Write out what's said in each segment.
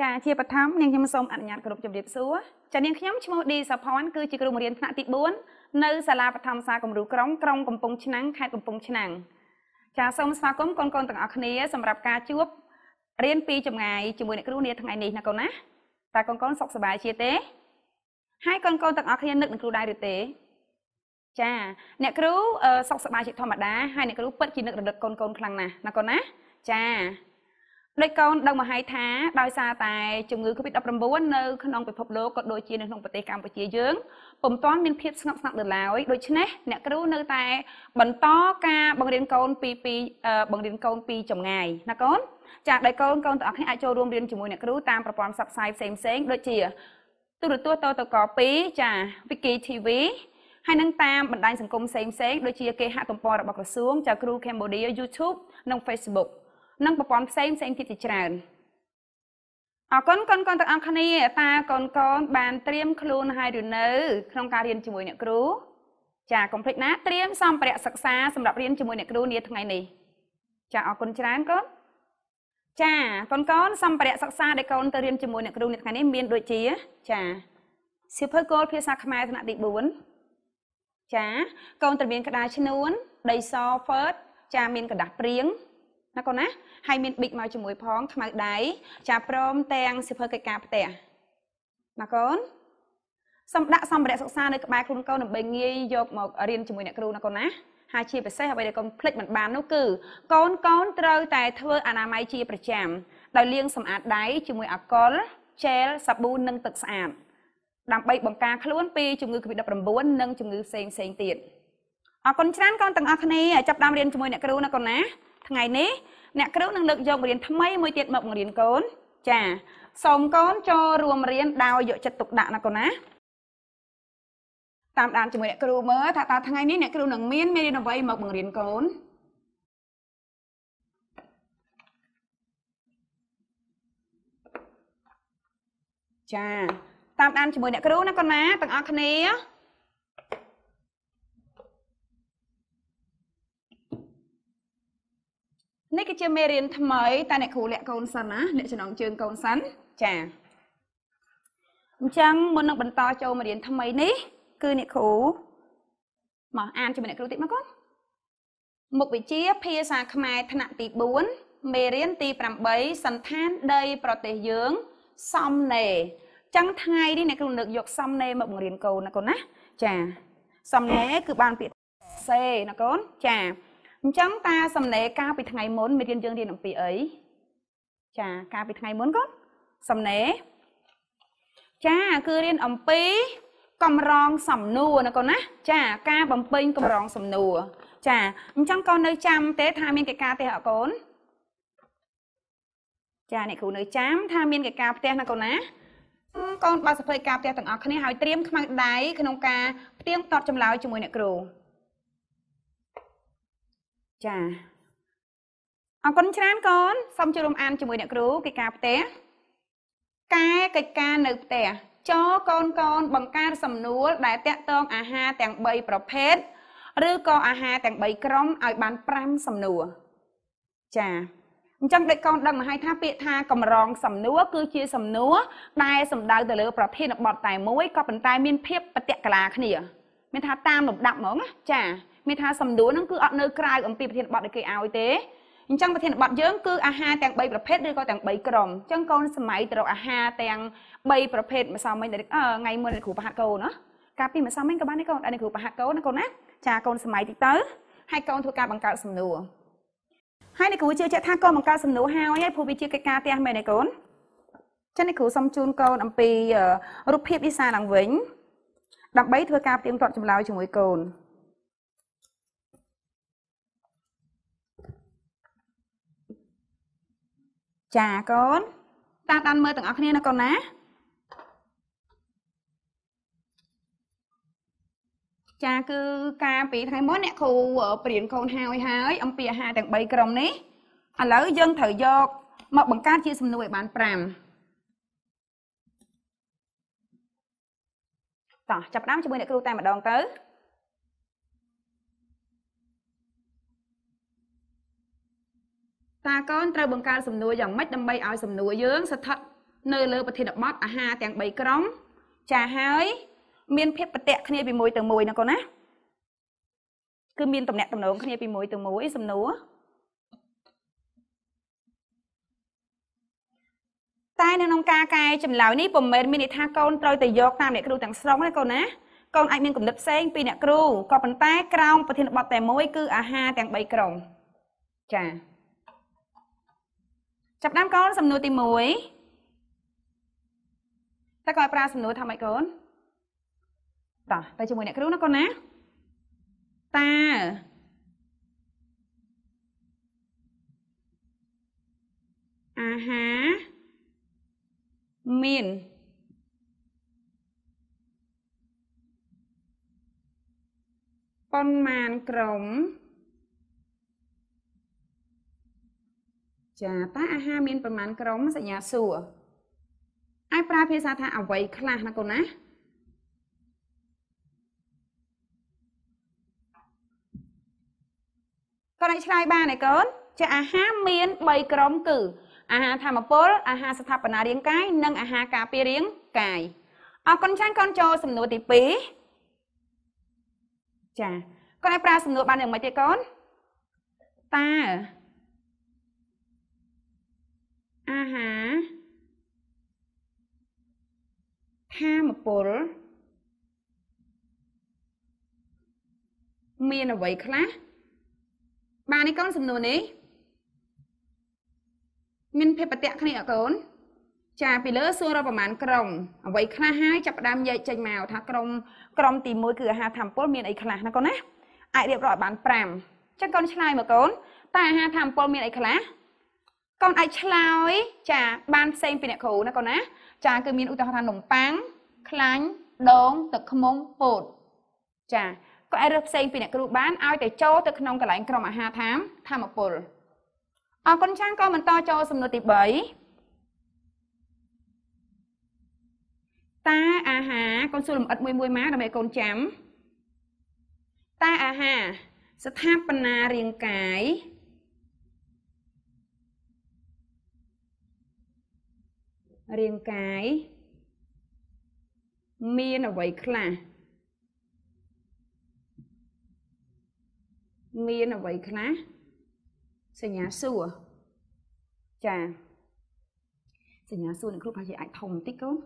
ចាជាបឋមនាងខ្ញុំសូមអនុញ្ញាតគោរពជម្រាបសួរចានាងខ្ញុំឈ្មោះឌីសាផនគឺជាគ្រូបង្រៀនថ្នាក់ទី4នៅសាលាបឋមសាគំរូក្រុងក្រុងកំពង់ឆ្នាំងខេត្តកំពង់ឆ្នាំងចាសូមស្វាគមន៍កូនកូនទាំងអស់គ្នាសម្រាប់ការជួបរៀនពីចម្ងាយជាមួយអ្នកគ្រូនាថ្ងៃនេះណាកូនណាតើកូនកូនសុខសប្បាយជាទេ ហើយកូនកូនទាំងអស់គ្នានឹកនឹងគ្រូដែរឬទេចា អ្នកគ្រូសុខសប្បាយជាធម្មតាហើយអ្នកគ្រូពិតជានឹករលឹកកូនកូនខ្លាំងណាស់ណាកូនណា ចាដោយកូនដឹងមហៃថាដោយសារតែជំងឺ Covid-19 នៅក្នុងពិភពលោកក៏ដូចជានៅក្នុងប្រទេសកម្ពុជាយើងពុំទាន់មានភាពស្ងប់ស្ងាត់នៅឡើយដូច្នេះអ្នកគ្រូនៅតែបន្តការបង្រៀនកូនពីពីបង្រៀនកូនពីចម្ងាយណាកូនចាដោយកូនកូនទាំងអស់គ្នាអាចចូលរួមរៀនជាមួយអ្នកគ្រូតាមប្រព័ន្ធ Subscribe ផ្សេងៗដូចជា ទូរទស្សន៍តតក2ចា Wiki TV ហើយនឹងតាមបណ្ដាញសង្គមផ្សេងៗដូចជាគេហទំព័ររបស់ក្រសួងចាគ្រូ Cambodia YouTube និង Facebook និងប្រព័ន្ធផ្សេងផ្សេងទៀតជាច្រើនអរគុណកូនកូនទាំងអស់គ្នាតាកូនកូនបានត្រៀមខ្លួនហើយឬនៅ ក្នុងការរៀនជាមួយអ្នកគ្រូ ចាកុំភ្លេចណាត្រៀមសម្ភារៈសិក្សាសម្រាប់រៀនជាមួយអ្នកគ្រូនាថ្ងៃនេះ ចាអរគុណច្រើនកូនចាកូនកូនសម្ភារៈសិក្សាដែលកូនទៅរៀនជាមួយអ្នកគ្រូនាថ្ងៃនេះមានដូចជា ចាសៀវភៅគោលភាសាខ្មែរថ្នាក់ទី4ចាកូនត្រូវមានក្តារឈ្នួនដីសហ្វឺតចាមានกระดาษព្រៀងណាកូនណាហើយមានប៊ិចមកជាមួយ ផងខ្មៅដៃចាព្រមទាំងសិភើកិច្ចការផ្ទះណាកូនសូមដាក់សម្ភារៈសិក្សានៅក្បែរខ្លួនកូនដើម្បីងាយយកមករៀនជាមួយអ្នកគ្រូណាកូនណាហើយជាពិសេសអ្វីដែលកូនភ្លេចមិនបាននោះគឺកូនកូនត្រូវតែធ្វើអនាម័យជា ប្រចាំ ដោយលាងសម្អាតដៃជាមួយអាល់កុលជែលសាប៊ូនិង ទឹកស្អាតដើម្បីបង្ការខ្លួនពីជំងឺ Covid-19 និងជំងឺផ្សេងៗទៀតអរគុណច្រើនកូនទាំងអស់គ្នាចាប់ផ្ដើមរៀនជាមួយអ្នកគ្រូណាកូនណាថ្ងៃនេះអ្នកគ្រូនឹងលើកយកបរៀនថ្មីមួយទៀតមកបង្រៀនកូន ចាសូមកូនចូលរួមរៀន ដោយយកចិត្តទុកដាក់ណាកូនណាតាមដានជាមួយអ្នកគ្រូមើលថាតើថ្ងៃនេះអ្នកគ្រូនឹងមានមេរៀនអ្វីមកបង្រៀនកូនចា តាមដានជាមួយអ្នកគ្រូណាកូនណាទាំងអស់គ្នានេះគឺជាមេរៀនថ្មីតើអ្នកគ្រូលាក់កូនសិនណាលាក់ចំណងជើងកូនសិនចាអញ្ចឹងមុននឹងបន្តចូលមេរៀនថ្មីនេះ គឺអ្នកគ្រូមកអានជាមួយអ្នកគ្រូតិចមកកូនមុខវិជ្ជា ភាសាខ្មែរថ្នាក់ទី4មេរៀនទី8សន្តានដីប្រទេសយើងសំណេរចឹងថ្ងៃនេះអ្នកគ្រូនឹកយកសំណេរមកបង្រៀនកូនណាកូនណា ចាសំណេរគឺបានពាក្យសេណាកូនចាអញ្ចឹងតាសំណេរកាលពីថ្ងៃមុនមេរៀនយើងរៀនអំពីអីចាកាលពីថ្ងៃមុនគាត់សំណេរចាគឺរៀនអំពីកម្រងសំណួរណាកូនណាចាការបំពេញកម្រង សំណួរចាអញ្ចឹងកូននៅចាំ ទេថាមានកិច្ចការទេអកូនចាអ្នកគ្រូនៅ ចាំថាមានកិច្ចការផ្ទះណាកូនណាកូនបើសិភ័យការផ្ទះទាំងអស់គ្នាហើយត្រៀមខ្មៅដៃក្នុងការផ្ទៀងតតចម្លើយជាមួយអ្នកគ្រូចាអរគុណច្រើនកូនសូមចូលរួមអានជាមួយអ្នកគ្រូកិច្ចការផ្ទះកែកិច្ចការនៅផ្ទះចកូនកូនបង្កើតសំណួរដែលតាក់ទងអាហារទាំង3ប្រភេទឬក៏អាហារទាំង3ក្រុមឲ្យបាន5សំណួរចាអញ្ចឹងដូចកូនដឹងមកហើយថាពាក្យថាកម្រងសំណួរគឺជាសំណួរដែលសំដៅទៅលើប្រធានបទតែមួយក៏ប៉ុន្តែមានភាពបតិកលាគ្នាមានថាតាមលំដាប់ហ្មងចាមានថាសំដួលហ្នឹងគឺអត់នៅក្រៅអំពីប្រធានបទដែលគេឲ្យទេអញ្ចឹងប្រធានបទយើងគឺអាហារទាំង3ប្រភេទឬក៏ទាំង3ក្រុមអញ្ចឹងកូនសម័យទៅរកអាហារទាំង3ប្រភេទម្សិលមិញដែលថ្ងៃមុនដែលគ្រូបង្ហាត់កូនណាកាលពីម្សិលមិញក៏បានដែរកូនដែលគ្រូបង្ហាត់កូនណាកូនណាចាកូនសម័យតិចទៅហើយកូនធ្វើការបង្កើតសំណួរហើយអ្នកគ្រូជឿជាក់ថាកូនបង្កើតសំណួរហើយហើយព្រោះវាជាកិច្ចការផ្ទះមែនទេកូនចឹងអ្នកគ្រូសុំជូនកូនអំពីរូបភាពអ៊ីសាឡើងវិញដើម្បី ធ្វើការផ្ទៀងផ្ទាត់ចម្លើយជាមួយកូនចាកូនតាដានមើលទាំងអស់គ្នាណាកូនណាចាគឺការពីថ្ងៃមុនអ្នកគ្រូព្រៀនកូនហើយហើយ អំពីអាហារទាំង3ក្រុមនេះឥឡូវយើងត្រូវយក មកបង្កើតជា សំណួរឲ្យបាន5តោះចាប់ដើមជាមួយអ្នកគ្រូតែម្ដង ទៅតាកូនត្រូវបង្កើតសំណួរយ៉ាងម៉េចដើម្បីឲ្យសំណួរយើងស្ថិតនៅលើប្រធានបទអាហារទាំង3ក្រុមចាហើយមានភាពប្រតិកគ្នាពីមួយទៅមួយណាកូនណាគឺមានតំណាក់តំណងគ្នាពីមួយទៅមួយសំណួរតែនៅក្នុងការកែចម្លើយនេះពុំមែនមានន័យថាកូនត្រូវតែយកតាមអ្នកគ្រូទាំងស្រុងណាកូនណាកូនអាចមានគំនិតផ្សេងពីអ្នកគ្រូក៏ប៉ុន្តែក្រោមប្រធានបទតែមួយគឺអាហារទាំង3ក្រុមចា៎ចាប់ដើមកូនសំណួរទី1តើកូនប្រើសំណួរថាម៉េចកូនតោះទៅជាមួយ អ្នកគ្រូណាកូនណាតើអាហារមានប៉ុន្មានក្រុមចាតើអាហារមានប្រមាណក្រុមសញ្ញាសួរហើយប្រើភាសាថាអ្វីខ្លះណាកូនណាកូនអាចឆ្លើយបានឯកូនចាអាហារមាន3ក្រុមគឺ អាហារធម្មពល អាហារស្ថាបនារាងកាយនិងអាហារការពាររាងកាយអរគុណចាស់កូនចូលសំណួរទី2ចាកូនអាចប្រើសំណួរបានយ៉ាងម៉េចទេកូនតើអាហារថាមពលមានអ្វីខ្លះបាននេះកូនសំណួរនេះ មានភាពបតៈគ្នាអកូន ចាពីលើសួររកប្រមាណក្រុមអ្វីខ្លះហើយចាប់ផ្ដើមនិយាយចេញមកថាក្រុមក្រុមទី1គឺអាហារធម្មពល មានអីខ្លះណាកូនណាអាចរៀបរាប់បាន5អញ្ចឹងកូនឆ្លើយមកកូនតើអាហារធម្មពលមានអីខ្លះកូនអាចឆ្លើយចា បានផ្សេងពីអ្នកគ្រូណាកូនណា ចាគឺមានឧទាហរណ៍ថានំប៉័ងខ្លាញ់ដងទឹកខ្មុំពោតចាក៏អាចរើសផ្សេងពីអ្នកគ្រូបានឲ្យតែចូលទៅក្នុងកន្លែងក្រុមអាហារតាមធម្មពលអរគុណចាងក៏បន្តចូលសំណួរទី3តាអាហារកូនសួរលំអិតមួយមួយមកដើម្បីកូនចាំតាអាហារស្ថាបនារាងកាយរាងកាយមានអ្វីខ្លះមានអ្វីខ្លះសញ្ញាសួរចាសញ្ញាសួរអ្នកគ្រូប្រហែលជាអាចធំបន្តិចកូន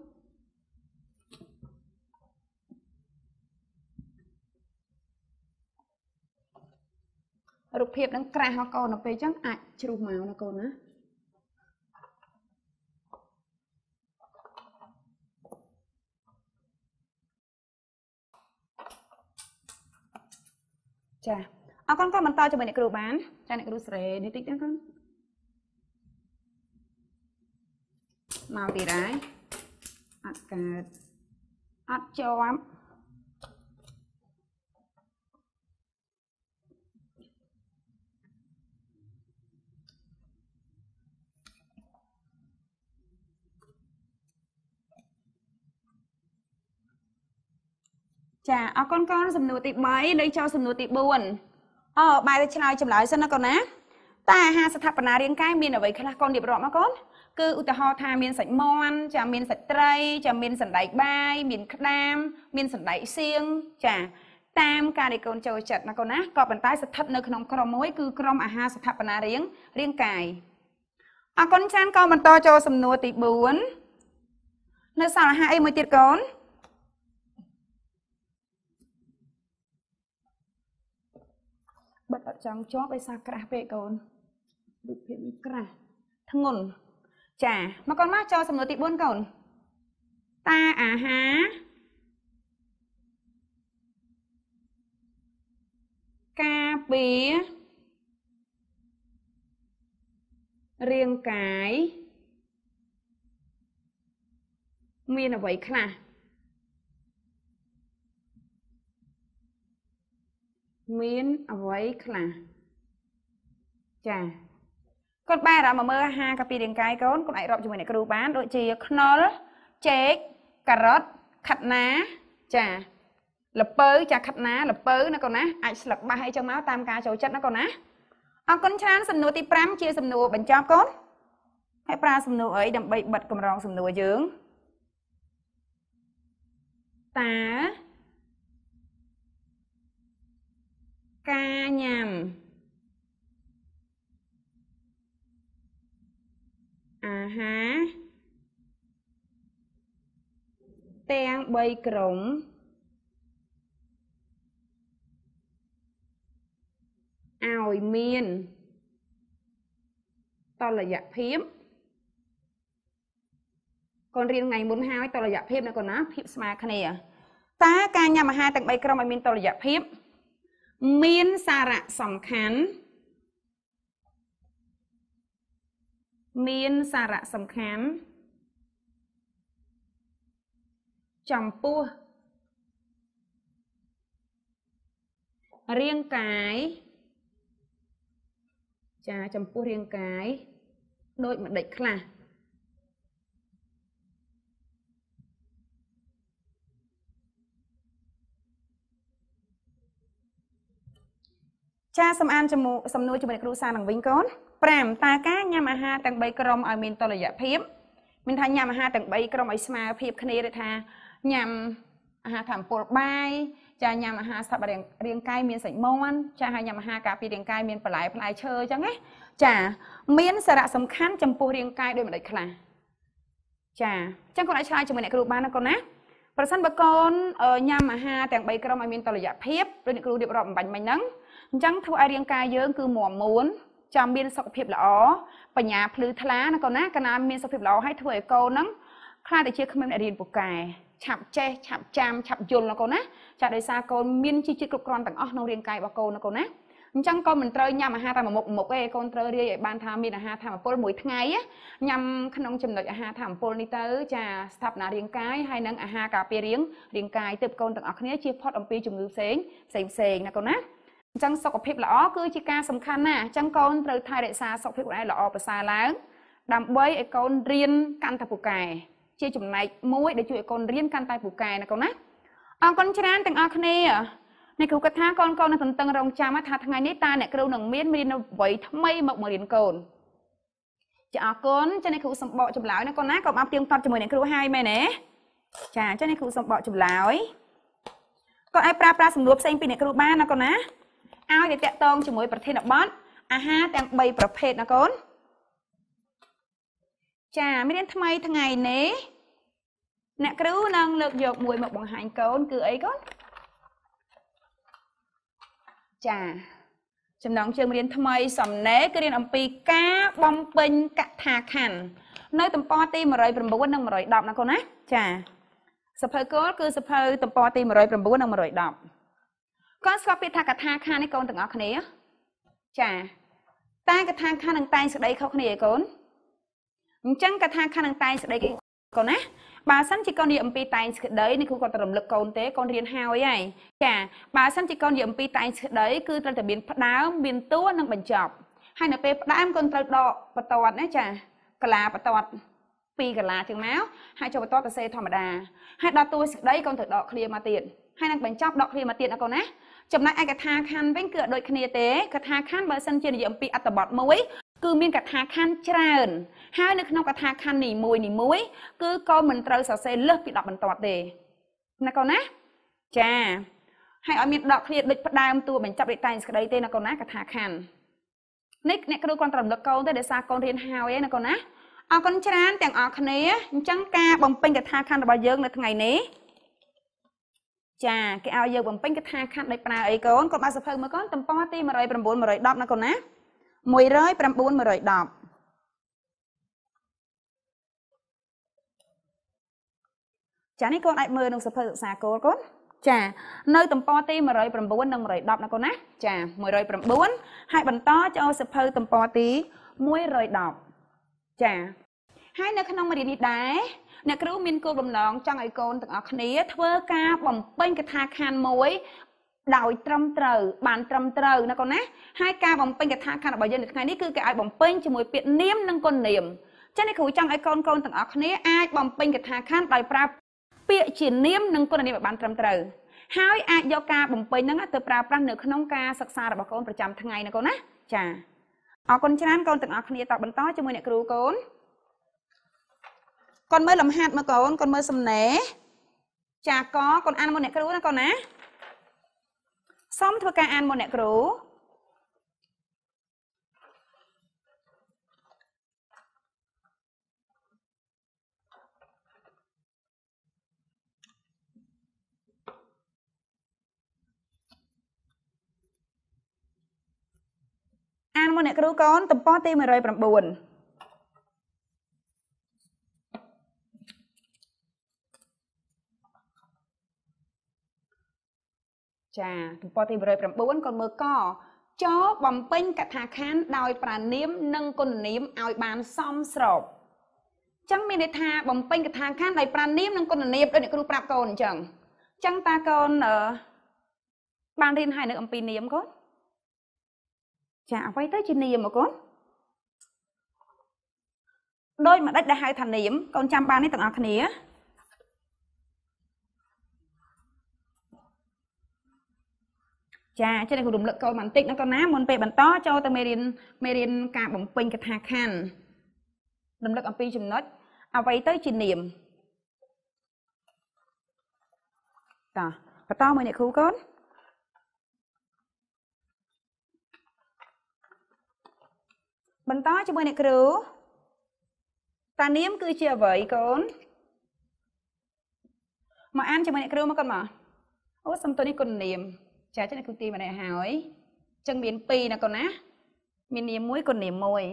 រូបភាពនឹងក្រាស់ហ៎កូនដល់ពេលអញ្ចឹងអាចជ្រុះមកណាកូនណាចាអរគុណក៏បន្តជាមួយអ្នកគ្រូបានចាអ្នកគ្រូសេរីនេះតិចទៀតកូនមកទៀតហើយអត់កើតអត់ជាប់ចាអរគុណកូនសំណួរទី3លើចូលសំណួរទី4អូបាយទៅឆ្លើយចម្លើយសិនណាកូនណាតើអាហារស្ថាបនារាងកាយមានអ្វីខ្លះកូនរៀបរាប់មកកូនគឺឧទាហរណ៍ថាមានសាច់មាន់ចាមានសាច់ត្រី ចាមានសណ្ដែកបាយមានក្តាម មានសណ្ដែកសៀងចា តាមការដែលកូនចូលចិត្តណាកូនណាក៏ប៉ុន្តែស្ថិតនៅក្នុងក្រុមមួយគឺក្រុមអាហារស្ថាបនារាងរាងកាយអរគុណច្រើនកូនបន្តចូលសំណួរទី4នៅសាលាអាហារអីមួយទៀតកូនបិទអត់ចង់ជាប់ដោយសារក្រាស់ពេកកូនរូបភាពនេះក្រាស់ធ្ងន់ចា មកកូនមកចូលសំណួរទី4កូនតាអាហារការពាររាងកាយមានអ្វីខ្លះមានអ្វីខ្លះចាកូនបែរមកមើលអាហារកាពីរាងកាយកូនកូនអាចរាប់ជាមួយអ្នកគ្រូបាន ដូចជាខ្នុរចេកការ៉ុតខាត់ណា ចាលពៅចាខាត់ណាលពៅណាកូនណាអាចស្លឹកបាសអីចឹងមកតាមការចូលចិត្តណាកូនណាអរគុណច្រើនសំណួរទី5ជាសំណួរបញ្ចប់កូនហើយប្រើសំណួរអីដើម្បីបិទកម្រង សំណួរយើងតាការញ៉ាំអាហារទាំង3ក្រុមឲ្យមានតលយៈភាពកូនរៀនថ្ងៃមុនហើយតលយៈភាពនៅកូនណាភាពស្មើគ្នាតើការញ៉ាំអាហារទាំង3ក្រុមឲ្យមានតលយៈភាពមានសារៈសំខាន់មានសារៈសំខាន់ចំពោះរាងកាយចាចំពោះរាងកាយដូចម្ដេចខ្លះចាសំអានជាមួយសំណួរជាមួយគ្រូសានឹងវិញកូន5តើការញ៉ាំអាហារទាំង3ក្រុមឲ្យមានតុល្យភាពមានថាញ៉ាំអាហារទាំង3ក្រុមឲ្យស្មើភាពគ្នាឬថាញ៉ាំអាហារតាមពលបាយចាញ៉ាំអាហារស្ថាបរាងរាងកាយមានសាច់មាន់ចាហើយញ៉ាំអាហារការពាររាងកាយមានបន្លែផ្លែឈើអញ្ចឹងណាចា មានសារៈសំខាន់ចំពោះរាងកាយដោយមិនដេចខ្លះចាអញ្ចឹងកូនអាចឆ្លើយជាមួយអ្នកគ្រូបានណាកូនណាប្រសិនបើកូនញ៉ាំអាហារទាំង3ក្រុមឲ្យមានតុល្យភាពដូចអ្នកគ្រូរៀបរាប់បំបញ្ញមិញហ្នឹងអញ្ចឹងធ្វើឲ្យរាងកាយយើងគឺមាំមួនចាំមានសុខភាពល្អបញ្ញាភ្លឺថ្លាណាកូនណាកណាមានសុខភាពល្អហើយធ្វើឲ្យកូនហ្នឹងខ្លាចតែជាគ្មានអ្នករៀនពូកែឆាប់ចេះឆាប់ចាំឆាប់យល់ណាកូនណាចាដោយសារកូនមានជីជាតិគ្រប់គ្រាន់ទាំងអស់ក្នុងរាងកាយរបស់កូនណាកូនណាអញ្ចឹងកូនមិនត្រូវញ៉ាំអាហារតែមួយមុខមុខទេកូនត្រូវរៀបឲ្យបានថាមានអាហារធម្មពលមួយថ្ងៃញ៉ាំក្នុងចំណុចអាហារធម្មពលនេះទៅចាស្ថាបនារាងកាយហើយនិងអាហារការពាររាងរាងកាយទើបកូនទាំងអស់គ្នាជៀសផុតអំពីជំងឺផ្សេងផ្សេងផ្សេងណាកូនណាអញ្ចឹងសុខភាពល្អគឺជាការសំខាន់ណាស់អញ្ចឹងកូនត្រូវថែរក្សាសុខភាពខ្លួនឯងល្អប្រសើរឡើងដើម្បីឲ្យកូនរៀន កាន់តែពូកែជា ចំណែកមួយដែលជួយឲ្យកូនរៀនកាន់តែពូកែណាកូនណាអរគុណច្រើនទាំងអស់គ្នាអ្នកគ្រូគាត់ថាកូនកូននៅទន្ទឹងរង់ចាំថាថ្ងៃនេះតើអ្នកគ្រូនឹងមានមានអ្វីថ្មីមកបង្រៀនកូនចាអរគុណចាអ្នកគ្រូសំបកចម្លើយណាកូនណាកុំអត់ទៀងទាត់ជាមួយអ្នកគ្រូហើយមែនទេចាចាអ្នកគ្រូសំបកចម្លើយក៏អាចប្រើប្រាស់សំណួរផ្សេងពីអ្នកគ្រូបានណាកូនណាឲ្យវាតកតងជាមួយប្រធានបទអាហារ ទាំង3ប្រភេទណាកូនចាមេរៀនថ្មីថ្ងៃនេះអ្នកគ្រូនឹងលើកយកមួយ មកបង្ហាញកូនគឺអីកូនចាចំណងជើងរៀនថ្មីសំណេរគឺរៀនអំពីការបំពេញកថាខណ្ឌនៅទំព័រទី109និង110ណាកូនណា ចាសភៅគោលគឺសភៅទំព័រទី109និង110កូនស្គាល់ពាក្យថាកថាខានេះកូនទាំងអស់គ្នាចាតែកថាខានឹងតែងសេចក្តីខុសគ្នាឯកូនអញ្ចឹងកថាខានឹងតែងសេចក្តីកូនណាបើសិនជាកូននិយាយអំពីតែងសេចក្តីនេះគ្រូគាត់ទៅរំលឹកកូនទេកូនរៀនហើយហើយចាបើសិនជាកូននិយាយអំពីតែងសេចក្តីគឺត្រូវតែមានផ្ដើមមានតួនិងបញ្ចប់ ហើយនៅពេលផ្ដើមកូនត្រូវដកបន្ទាត់ណាចាកលាបន្ទាត់ពីកលាជាងមកហើយចុះបន្ទាត់ទៅសេធម្មតាហើយដល់តួសេចក្តីកូនត្រូវដកឃ្លាមកទៀតហើយនឹងបញ្ចប់ដកឃ្លាមកទៀតណាកូនណាចំណែកឯកថាខណ្ឌវិញគឺដូចគ្នាទេកថាខណ្ឌបើសិនជានិយាយអំពីអត្ថបទមួយគឺមានកថាខណ្ឌច្រើន ហើយនៅក្នុងកថាខណ្ឌនីមួយនីមួយ គឺក៏មិនត្រូវសរសេរលើសពី10បន្ទាត់ទេណាកូនណាចាហើយឲ្យមានដកឃ្លាដូចផ្ដើមតួបញ្ចប់រីតែងស្ក្តីទេណាកូនណាកថាខណ្ឌនេះអ្នកគ្រូគាត់ត្រឹមលឹកកូនទេដោយសារកូនរៀនហើយឯណាកូនណាអរគុណច្រើនទាំងអស់គ្នាអញ្ចឹងការបំពេញកថាខណ្ឌរបស់យើងនៅថ្ងៃនេះចាគេឲ្យយើងបំពេញគេថាខណ្ឌដោយប្រើអីកូនគាត់បើសភៅមើលកូនទំព័រទី109 110ណាកូនណា109 110ចានេះកូនអាចមើលក្នុងសភៅសិក្សាគោលកូនចានៅទំព័រទី109និង110ណាកូនណាចា109ហើយបន្តចូលសភៅទំព័រទី110ចា ហើយនៅ ក្នុងមេរៀននេះដែរអ្នកគ្រូមានគោលបំណងចង់ឲ្យកូនទាំងអស់គ្នាធ្វើ ការបំពេញកថាខណ្ឌមួយដោយត្រឹមត្រូវបាន ត្រឹមត្រូវណាកូនណាហើយការបំពេញកថាខណ្ឌរបស់យើងនៅថ្ងៃនេះគឺគេឲ្យបំពេញជាមួយពាក្យនាមនិងគុណនាមចឹងនេះគ្រូចង់ឲ្យកូនកូនទាំងអស់គ្នាអាចបំពេញកថាខណ្ឌដោយប្រើពាក្យជានាមនិងគុណនាមឲ្យបាន ត្រឹមត្រូវហើយអាចយកការបំពេញហ្នឹងទៅប្រើប្រាស់នៅក្នុងការសិក្សារបស់កូនប្រចាំថ្ងៃណាកូនណាចាអរគុណច្រើនកូនទាំងអស់គ្នាតបបន្តជាមួយអ្នកគ្រូកូនគាត់មើលលំហាត់មើលកូនគាត់មើលសំណេរចាកកូនអាន មុនអ្នកគ្រូណាកូនណាសុំធ្វើការអានមុនអ្នកគ្រូអានមកអ្នកគ្រូកូនទំព័រទី109ចាទំព័រទី109កូនមើលកចបំពេញកថាខណ្ឌដោយប្រានាម និងគុណនាមឲ្យបានសមស្របចឹងមានន័យថាបំពេញកថាខណ្ឌដោយប្រានាមនិងគុណនាមដោយអ្នកគ្រូប្រាប់កូនអញ្ចឹងចឹងតាកូនបានរៀនហើយនៅអំពីនាមកូនចាអ្វីទៅជានាមមកូនដោយមួយដេចដែលហៅថានាមកូនចាំបាននេះទាំងអស់គ្នាចាចេះតែរំលឹកកូនបន្តិចណាកូនណាមុនពេលបន្តចូលទៅមេរៀនមេរៀនការបំពេញកថាខណ្ឌរំលឹក អំពីចំណុចអ្វីទៅ ជានាមតោះបន្តមួយអ្នកគ្រូកូនបន្តជាមួយអ្នកគ្រូតានាមគឺជាអ្វីកូនមកអានជាមួយអ្នកគ្រូមកកូនមកអូ សំទោសនេះគុណនាមចាចឹងគឺទីម្នាក់ហើយចឹងមាន2ណាកូនណា មាននាមមួយកូននាមមួយតោះ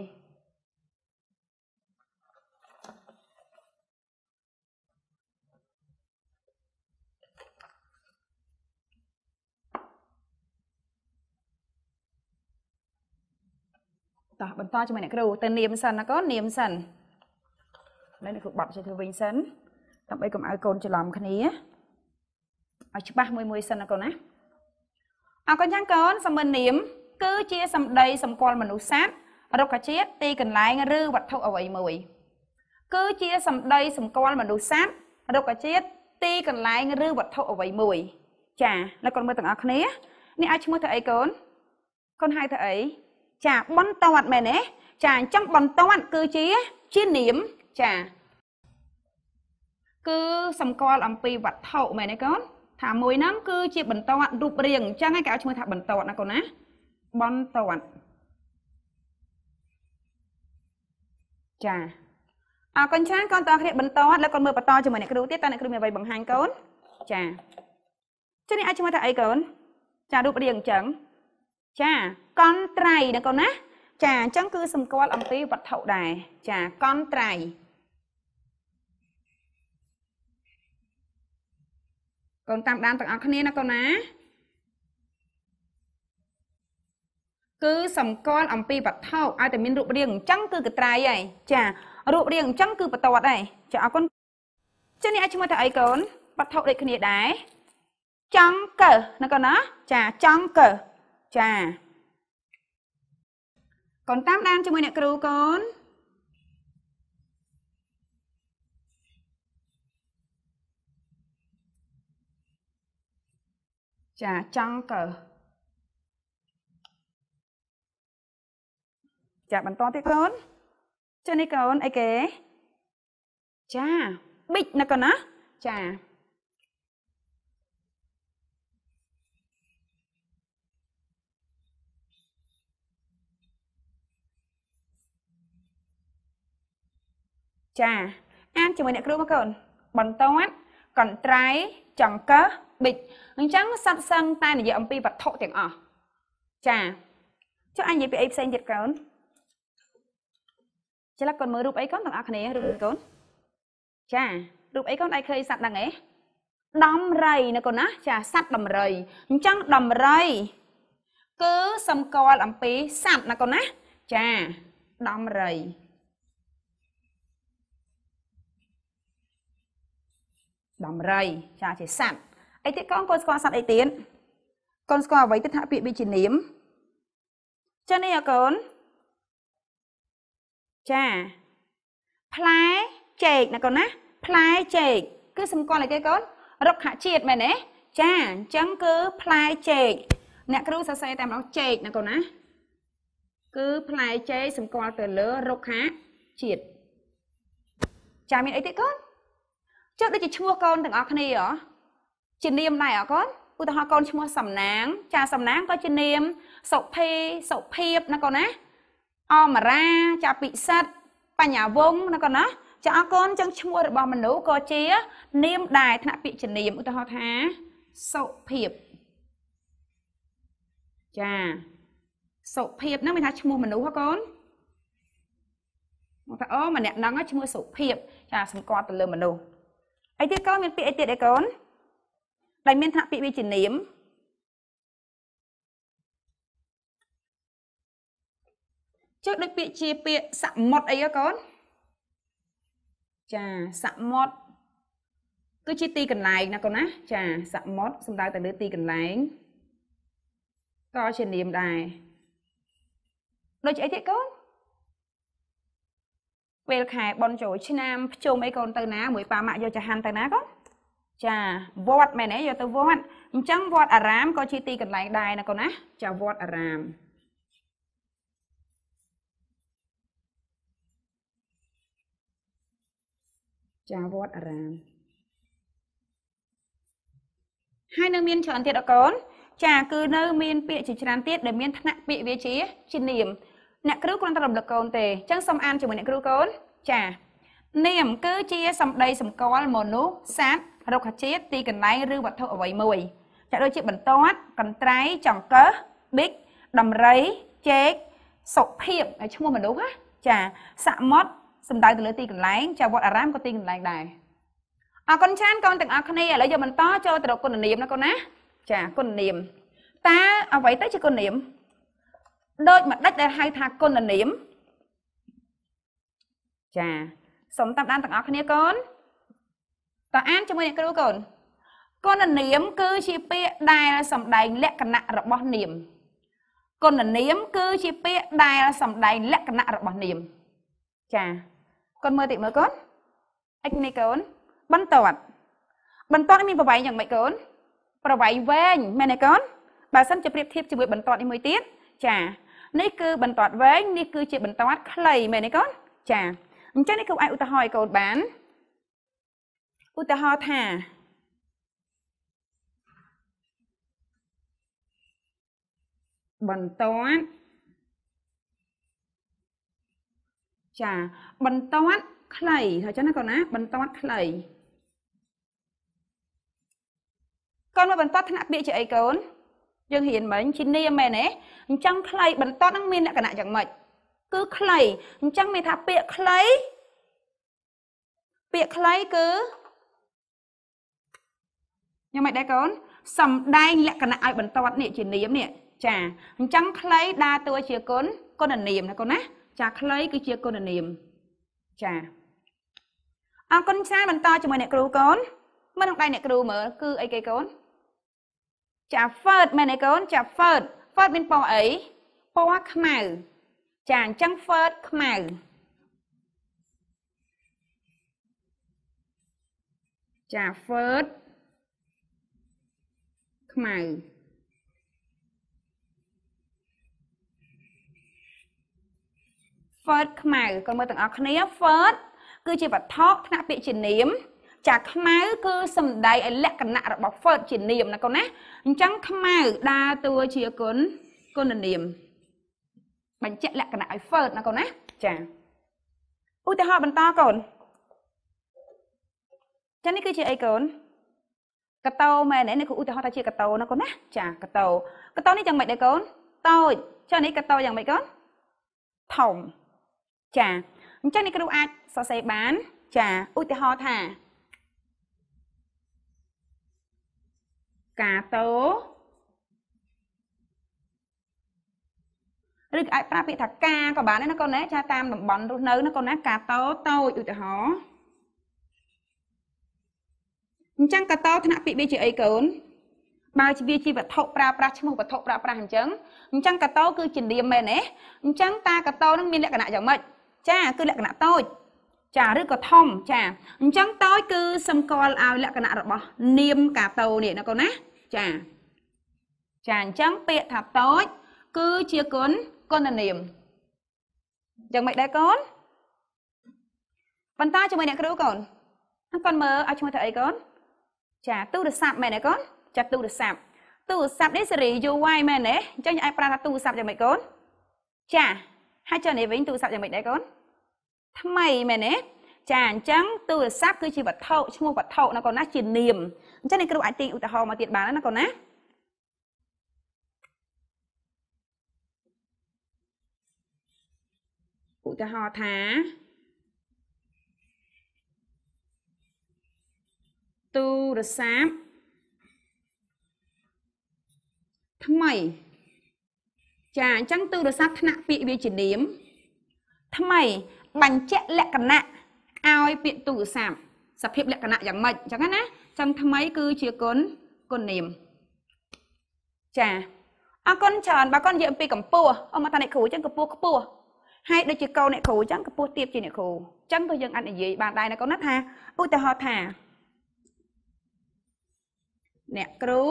បន្តជាមួយអ្នកគ្រូទៅនាមសិនណាកូននាមសិនឥឡូវអ្នកគ្រូបត់ចេះធ្វើវិញសិនដើម្បីកុំឲ្យកូនច្រឡំគ្នាឲ្យច្បាស់មួយមួយសិនណាកូនណាអរគុណចាំកូនសមនាម គឺជា សម្ដីសម្គាល់មនុស្សសត្វរុក្ខជាតិទីកន្លែងឬវត្ថុអ្វីមួយ គឺជា សម្ដីសម្គាល់ មនុស្សសត្វរុក្ខជាតិទីកន្លែងឬវត្ថុអ្វីមួយ ចាលោកកូនមើលទាំងអស់គ្នានេះឲ្យឈ្មោះទៅអីកូនកូនហៅទៅអីចាបន្តតមែនទេចាអញ្ចឹងបន្តតគឺជាជានាមចាគឺសម្គាល់អំពី វត្ថុមែនទេកូនថាមួយហ្នឹងគឺជាបន្ទាត់រូបរាងអញ្ចឹងគេឲ្យឈ្មោះថាបន្ទាត់ណាកូនណាបន្ទាត់ចាអរគុណច្រើនកូនតគ្នាបន្តលើកូនមើលបន្តជាមួយអ្នកគ្រូទៀតតើអ្នកគ្រូមានអ្វីបង្ហាញកូនចាចឹងនេះអាចឈ្មោះថាអីកូន ចារូបរាងអញ្ចឹងចាកន្ត្រៃណាកូនណា ចាអញ្ចឹងគឺ សម្គាល់ អំពីវត្ថុដែរចាកន្ត្រៃកូនតាមដានទាំងអស់គ្នាណាកូនណាគឺសម្គាល់អំពីវត្ថុឲ្យតែមានរូបរាងអញ្ចឹងគឺកត្រៃហើយចារូបរាងអញ្ចឹងគឺបតតហើយចាអរគុណចឹងនេះអាចឈ្មោះថាអីកូនវត្ថុដូចគ្នាដែរចង្កើណាកូនណាចាចង្កើចាកូនតាមដានជាមួយអ្នកគ្រូកូនចាចង់កើចាបន្តទៀតកូនចុះនេះកូនអីគេ ចាប៊ិចណាកូនណាចាចា អានជាមួយអ្នកគ្រូមកកូន បន្តកន្ត្រៃចង្កឹះប៊ិចអញ្ចឹងសត្វសឹងតែនិយាយអំពីវត្ថុទាំងអស់ចាចុះអញនិយាយពីអីផ្សេងទៀតកូនចលកូនមើលរូបអីកូនបងប្អូនគ្នារូបកូនចារូបអីកូនអាចឃើញសត្វហ្នឹងឯងដំរីណាកូនណាចាសត្វដំរីអញ្ចឹងដំរីគឺសម្គាល់អំពីសត្វណាកូនណា ចាដំរីដំរីចាជាសត្វអីទៀតកូនកូនស្គាល់សត្វអីទៀតកូនស្គាល់អ្វីទៅថាពាក្យដូចជានាមចានេះអកូនចា ផ្លែចេកណាកូនណាផ្លែចេកគឺសម្គាល់អីគេកូនរុក្ខជាតិមែនទេចាអញ្ចឹងគឺផ្លែចេកអ្នកគ្រូសរសេរតែម្ដងចេកណាកូនណាគឺ ផ្លែចេកសម្គាល់ទៅលើរុក្ខជាតិចាមានអីទៀតកូនចុះដូចជាឈ្មោះកូនទាំងអស់គ្នាហ៎ជានាមដែរអកូនឧទាហរណ៍កូនឈ្មោះសំណាង ចាសំណាងក៏ជានាម សុភីសុភាពណាកូនណា អមរាចាពិសិដ្ឋបញ្ញាវងណាកូនណាចាអរគុណចឹងឈ្មោះរបស់មនុស្សក៏ជា នាម ដែរថ្នាក់ពាក្យជានាមឧទាហរណ៍ថាសុភាពចាសុភាពហ្នឹងមានថាឈ្មោះមនុស្សហ៎កូនមកថាអូម្នាក់ហ្នឹងឈ្មោះសុភាពចាសម្គាល់ទៅលើមនុស្សហើយទៀតកូនមានពាក្យអីទៀតអីកូនដែលមានថ្នាក់ពាក្យវាជានាមចុះដូចពាក្យជាពាក្យសមុទ្រអីកូនចាសមុទ្រគឺជា ទីកន្លែងណាកូនណា ចាសមុទ្រសំដៅទៅលើទីកន្លែងក៏ជានាមដែរដូចអីទៀតកូនពេលខែបនចូលឆ្នាំភ្ជុំអីកូនទៅណា មួយប៉ាម៉ាក់យកចហាន់ទៅណាកូនចាវត្ត មែនទេយកទៅវត្តអញ្ចឹងវត្តអារាមក៏ជាទីកន្លែងដែរណាកូនណាចាវត្តអារាមចាវត្តអារាមហើយនៅមានច្រើនទៀតអកូនចាគឺនៅមានពាក្យជាច្រើនទៀតដែលមានថ្នាក់ពាក្យវាជាជានាមអ្នកគ្រូគ្រាន់តែរំលឹកកូនទេអញ្ចឹងសូមអានជាមួយអ្នកគ្រូកូនចានាម គឺជា សម្ដី សម្គាល់មនុស្សសត្វរុក្ខជាតិទីកន្លែងឬវត្ថុអ្វីមួយ ចាដូចជាបន្ទាត់កន្ត្រៃចង្កឹះប៊ិចដំរីជែកសុភាពឈ្មោះមនុស្សណាចាសមុទ្រសំដៅទៅលើទីកន្លែងចាវត្តអារាមក៏ទីកន្លែងដែរអរគុណច្រើនកូនទាំងអស់គ្នាឥឡូវយកបន្តចូលទៅរកគុណនាមណាកូនណា ចាគុណនាមតើអ្វីទៅជាគុណនាមដូចម្ដេចដែលហៅថាគុណនាមចាសូមតាមដានទាំងអស់គ្នាកូនតើអានជាមួយអ្នកគ្រូកូនគុណនាម គឺជាពាក្យដែលសំដែង លក្ខណៈរបស់នាមគុណនាមគឺជាពាក្យដែលសំដែងលក្ខណៈរបស់នាមចាកូនមើលតិចមើលកូនអិចនេះកូនបន្ទាត់បន្ទាត់មានប្រវែងយ៉ាងម៉េចកូនប្រវែងវែងមែនទេកូនបើសិនជាប្រៀបធៀបជាមួយបន្ទាត់នេះមួយទៀតចានេះគឺបន្ទាត់វែងនេះគឺជា បន្ទាត់ខ្លីមែនទេកូនចាអញ្ចឹងនេះគឺអាចឧទាហរណ៍ឲ្យកូនបានឧទាហរណ៍ថា បន្ទាត់ចា បន្ទាត់ខ្លី ហើយចឹងណាកូនណា បន្ទាត់ខ្លីកូនមើលបន្ទាត់ថ្នាក់ពាក្យជាអីកូនយើងហ៊ានមែនជានីមែនទេអញ្ចឹងខ្លីបន្តនឹងមានលក្ខណៈយ៉ាងម៉េចគឺខ្លីអញ្ចឹងមានថាពាក្យខ្លីពាក្យខ្លីគឺយ៉ាងម៉េចដែរកូនសំដែងលក្ខណៈឲ្យបន្តនេះជានាមនេះចាអញ្ចឹងខ្លីដើរតួជាគុណគុណនាមណាកូនណា ចាខ្លីគឺជាគុណនាមចាអរគុណច្រើនបន្តជាមួយអ្នកគ្រូកូនមិននឹងដៃអ្នកគ្រូមើលគឺអីគេកូនចា first មែនទេកូនចា first first មានពណ៌អីពណ៌ខ្មៅចាអញ្ចឹង first ខ្មៅចា first ខ្មៅហ្វឺតខ្មៅក៏មើលទាំងអស់គ្នាហ្វឺតគឺជាវត្ថុថ្នាក់ពាក្យជានាមចាខ្មៅគឺសំដីឲ្យលក្ខណៈរបស់ verb ជានាមណាកូនណាអញ្ចឹងខ្មៅដើរតួជាគុណគុណនាមបញ្ជាក់លក្ខណៈឲ្យ verb ណាកូនណា ចាឧទាហរណ៍បន្តកូនចានេះគឺជាអីកូនកតោមែននេះគឺឧទាហរណ៍ថាជាកតោណាកូនណា ចាកតោកតោនេះយ៉ាងម៉េចដែរកូនតូចចានេះកតោយ៉ាងម៉េចកូនធំចាអញ្ចឹងនេះគ្រូអាចសរសេរបាន ចាឧទាហរណ៍ថាកាតោឬក៏អាចប្រើពាក្យថាកាក៏បានដែរណាកូនណាចាតាមតំបន់រស់នៅណាកូនណាកាតោតូចឧទាហរណ៍អញ្ចឹងកាតោថ្នាក់ពាក្យវាជាអីកូនបើជាវាជាវត្ថុប្រើប្រាស់ឈ្មោះវត្ថុប្រើប្រាស់អញ្ចឹងអញ្ចឹងកាតោគឺជានាមមែនទេអញ្ចឹងតាកាតោនឹងមានលក្ខណៈយ៉ាងម៉េចចាគឺលក្ខណៈតូចចាឬក៏ធំចាអញ្ចឹងតូចគឺសម្គាល់ឲ្យលក្ខណៈរបស់ នាមកាតូនេះណាកូនណា ចាចាអញ្ចឹងពាក្យថាតូចគឺជាគុណគុណនាមអញ្ចឹងមិនដែរកូនប៉ុន្តែជាមួយអ្នកគ្រូកូនអង្គគាត់មើលឲ្យឈ្មោះថាអីកូនចា ទូរស័ព្ទមែនទេកូនចាទូរស័ព្ទទូរស័ព្ទនេះសេរីយូវ៉ៃមែនទេអញ្ចឹងអាចប្រើថាទូរស័ព្ទយ៉ាងម៉េចកូនចាហើយចុះនេះវិញទូរស័ព្ទយ៉ាងម៉េចដែរកូនថ្មីមែនទេចាអញ្ចឹងទូរស័ព្ទគឺជាវត្ថុឈ្មោះវត្ថុណាកូនណា ជានាមអញ្ចឹងអ្នកគ្រូអាចទាញឧទាហរណ៍មកទៀតបានណាកូនណាឧទាហរណ៍ថាទូរស័ព្ទថ្មីចាអញ្ចឹងទូរស័ព្ទថ្នាក់ពាក្យវាជានាមថ្មីបញ្ជាក់លក្ខណៈឲ្យពាក្យទូរស័ព្ទសភាពលក្ខណៈយ៉ាងម៉េចអញ្ចឹងណាចំថ្មីគឺជាគុណគុណនាមចាអរគុណច្រើនបើគាត់និយាយអំពីកម្ពស់អមតាអ្នកគ្រូអញ្ចឹងកម្ពស់ខ្ពស់ហើយដូចជាកូនអ្នកគ្រូអញ្ចឹងកម្ពស់ទាបជាអ្នកគ្រូអញ្ចឹងក៏យើងអាចនិយាយបានដែរណាកូនណាថាឧទាហរណ៍ថាអ្នកគ្រូ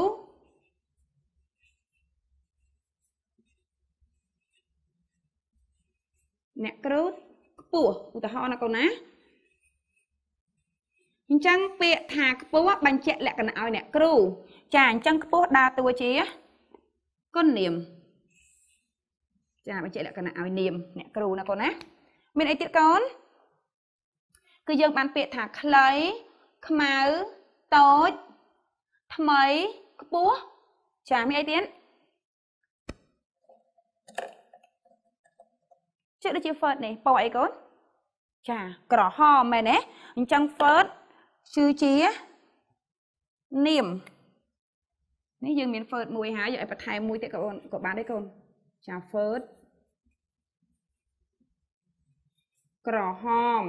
អ្នកគ្រូពស់ឧទាហរណ៍ណាកូនណាអញ្ចឹងពាក្យថាខ្ពស់បញ្ជាក់លក្ខណៈឲ្យអ្នកគ្រូ ចាអញ្ចឹងខ្ពស់ដើរតួជាគុណនាមចាបញ្ជាក់លក្ខណៈឲ្យនាមអ្នកគ្រូណាកូនណា មានអីទៀតកូនគឺយើងបានពាក្យថាខ្លីខ្មៅតូចថ្មីខ្ពស់ចាមានអីទៀតជឿដូចជា first នេះពណ៌អីកូនចាក្រហមមែនទេអញ្ចឹង first គឺជានាមនេះយើងមាន first មួយហើយយើងឲ្យបន្ថែមមួយទៀតកូនក៏បានដែរកូនចា first ក្រហម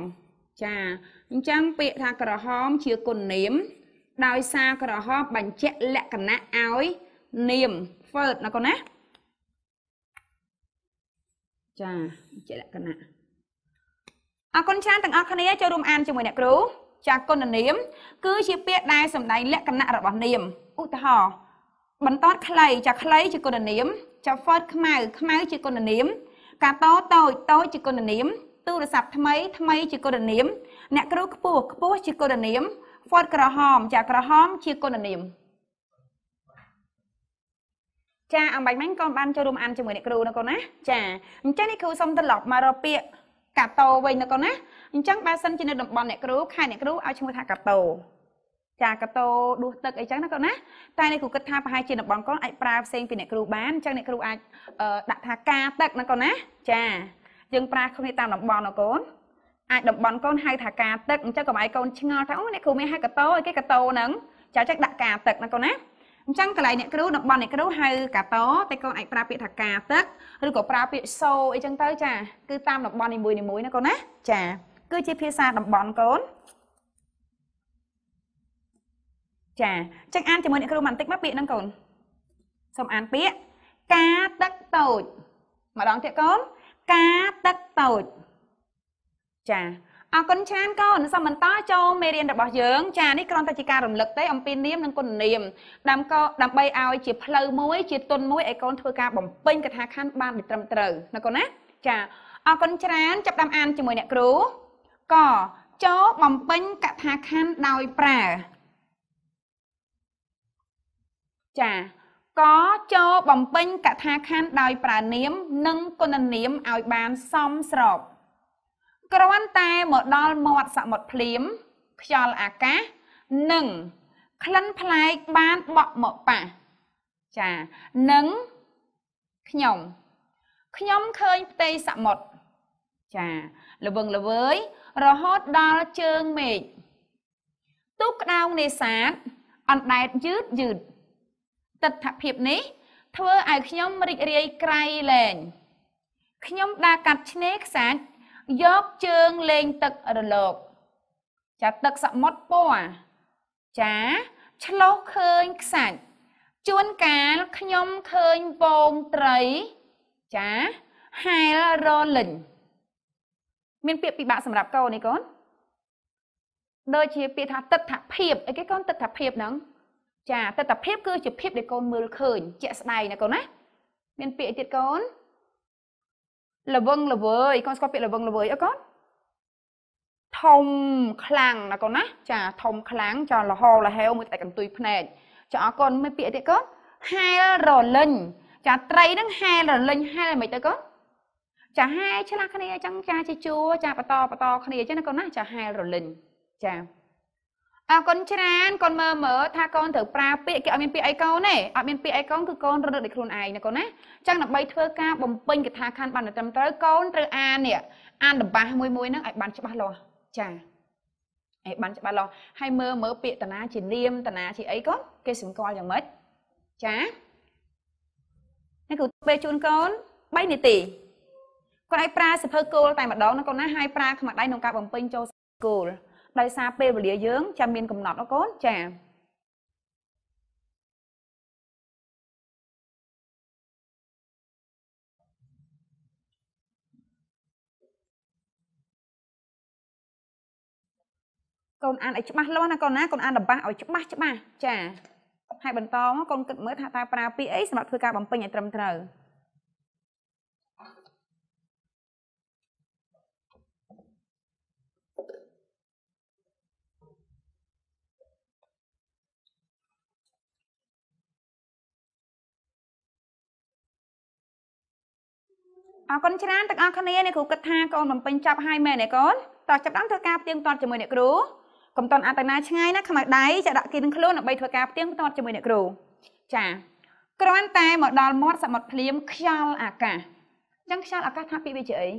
ចាអញ្ចឹងពាក្យថាក្រហម ជាគុណនាម ដោយសារក្រហម បញ្ជាក់លក្ខណៈឲ្យ នាម first ណាកូនណា ចាបញ្ជាក់លក្ខណៈអរគុណច្រើនទាំងអស់គ្នាចូលរួមអានជាមួយអ្នកគ្រូចាគុណនាម គឺជាពាក្យដែលសំដែងលក្ខណៈរបស់នាមឧទាហរណ៍បន្តខ្លីចាខ្លីជាគុណនាមចា Ford ខ្មៅខ្មៅជាគុណនាម កាតតូចតូចជាគុណនាម ទូរស័ព្ទថ្មី ថ្មីជាគុណនាម អ្នកគ្រូខ្ពស់ខ្ពស់ជាគុណនាម Ford ក្រហម ចាក្រហម ជាគុណនាមចាអំបញ្ញមិញកូនបានចូលរួមអានជាមួយអ្នកគ្រូណាកូនណាចាអញ្ចឹងនេះគ្រូសុំត្រឡប់មករកពាក្យកាតោវិញណាកូនណាអញ្ចឹងបើសិនជានៅតំបន់អ្នកគ្រូខេត្តអ្នកគ្រូឲ្យឈ្មោះថាកាតោចាកាតោដួសទឹកអីចឹងណាកូនណាតែអ្នកគ្រូគិតថាប្រហែលជាតំបន់កូនអាចប្រើផ្សេងពីអ្នកគ្រូបានអញ្ចឹងអ្នកគ្រូអាចដាក់ថាកាទឹកណាកូនណាចាយើងប្រើគ្នាតាមតំបន់ណាកូនអាចតំបន់កូនហៅថាកាទឹកអញ្ចឹងកុំឲ្យកូនឆ្ងល់ថាអូអ្នកគ្រូមានហៅកាតោអីគេកាតោហ្នឹងចាចឹងដាក់កាទឹកណាកូនណាអញ្ចឹងកន្លែងអ្នកគ្រូតំបន់អ្នកគ្រូហៅកាតោតែកូនអាចប្រើពាក្យថាកាទឹកឬក៏ប្រើពាក្យសូអីចឹងទៅចាគឺតាមតំបន់នីមួយៗណាកូនណាចាគឺជាភាសាតំបន់កូនចាចឹងអានជាមួយអ្នកគ្រូបន្តិចមកពាក្យហ្នឹងកូនសូមអានពាក្យកាទឹកតូចម្ដងទៀតកូនកាទឹកតូចចាអរគុណចានកូនសូមបន្តចូលមេរៀនរបស់យើងចានេះគ្រាន់តែជាការរំលឹកទេអំពីនាមនិងគុណនាមដើម្បីក៏ដើម្បីឲ្យជាផ្លូវមួយជាទុនមួយឲ្យកូនធ្វើការបំពេញកថាខណ្ឌបានត្រឹមត្រូវណាកូនណាចាអរគុណច្រើនចាប់តាមអានជាមួយអ្នកគ្រូកចូលបំពេញកថាខណ្ឌដោយប្រើចាកចូលបំពេញកថាខណ្ឌដោយប្រើនាម និងគុណនាមឲ្យបានសមស្របគ្រាន់តែមកដល់មាត់សមុទ្រភ្លាម ខ្យល់អាកាសនិងក្លិនផ្លែកបានបក់មកប៉ះចានិងខ្ញុំខ្ញុំឃើញផ្ទៃសមុទ្រចាល្វឹងល្វើយរហូតដល់ជើងមេឃទូកក្តោងនេសាទអណ្ដែតយឺតយឺតទិដ្ឋភាពនេះធ្វើឲ្យខ្ញុំរីករាយក្រៃលែងខ្ញុំដើរកាត់ឆ្នេរខ្សាច់យកជើងលេងទឹករលកចាទឹកសមុទ្រពណ៌ចាឆ្លុះឃើញខ្សាច់ជួនកាលខ្ញុំឃើញពងត្រី ចាហែលរលិញមានពាក្យពិបាក សម្រាប់កូននេះកូនដូចជាពាក្យថាទឹកថាភាពអីគេកូនទឹកថាភាពហ្នឹងចាទឹកថាភាពគឺជាភាពដែលកូនមើលឃើញជាក់ស្ដែងណាកូនណាមានពាក្យទៀតកូនល្វឹងល្វើយកូនស្គាល់ពាក្យល្វឹងល្វើយអើកូនធំខ្លាំងណាកូនណាចាធំខ្លាំងចាលហោលហេវមួយតែកន្ទុយភ្នែកចាអរគុណមិនពាក្យទៀតកូនហែលរលិញចាត្រីហ្នឹងហែលរលិញហែលមិនទៅកូនចាហែឆ្លាស់គ្នាអញ្ចឹងចាជាជួចាបន្តបន្តគ្នាអញ្ចឹងណាកូនណាចាហែលរលិញចាអរគុណច្រើនកូនមើលមើលថាកូនត្រូវប្រើពាក្យគេអត់មានពាក្យអីកូនទេអត់មានពាក្យអីកូនគឺកូនរត់ដោយខ្លួនឯងណាកូនណាចឹងដើម្បីធ្វើការបំពេញកថាខណ្ឌបានត្រឹមត្រូវកូនត្រូវអាននេះអានតំបាស់មួយមួយហ្នឹងឲ្យបានច្បាស់លាស់ចាឲ្យបានច្បាស់លាស់ហើយមើលមើលពាក្យតាណា ជានាមតាណាជាអីកូនគេសម្គាល់យ៉ាងម៉េចចានេះគឺពេលជូនកូន3នាទីគាត់ឲ្យប្រើសិភើគោលតែម្ដងណាកូនណាហើយប្រើខ្មាត់ដៃក្នុងការបំពេញចូលគោលដោយសារពេលវេលាយើងចាំមានកំណត់អូកូនចាកូនអានឲ្យច្បាស់លាស់ណាកូនណាកូនអានរបាស់ឲ្យច្បាស់ច្បាស់ចាហើយបន្តមកកូនគិតមើលថាតើប្រើពាក្យអីសម្រាប់ធ្វើការបំពេញឲ្យត្រឹមត្រូវអរគុណច្រើនទាំងអស់គ្នាអ្នកគ្រូគិតថាកូនបំពេញចប់ហើយមែនទេកូនតោះចាប់ដើមធ្វើការផ្ទៀងផ្ទាត់ជាមួយអ្នកគ្រូកុំតន់អត្តនាឆ្ងាយណាខ្មៅដៃចាដាក់គៀនខ្លួនដើម្បីធ្វើការផ្ទៀងផ្ទាត់ជាមួយអ្នកគ្រូចាគ្រាន់តែមកដល់មាត់សមុទ្រភ្លាមខ្យល់អាកាសអញ្ចឹងខ្យល់អាកាសថាពាក្យវាជាអី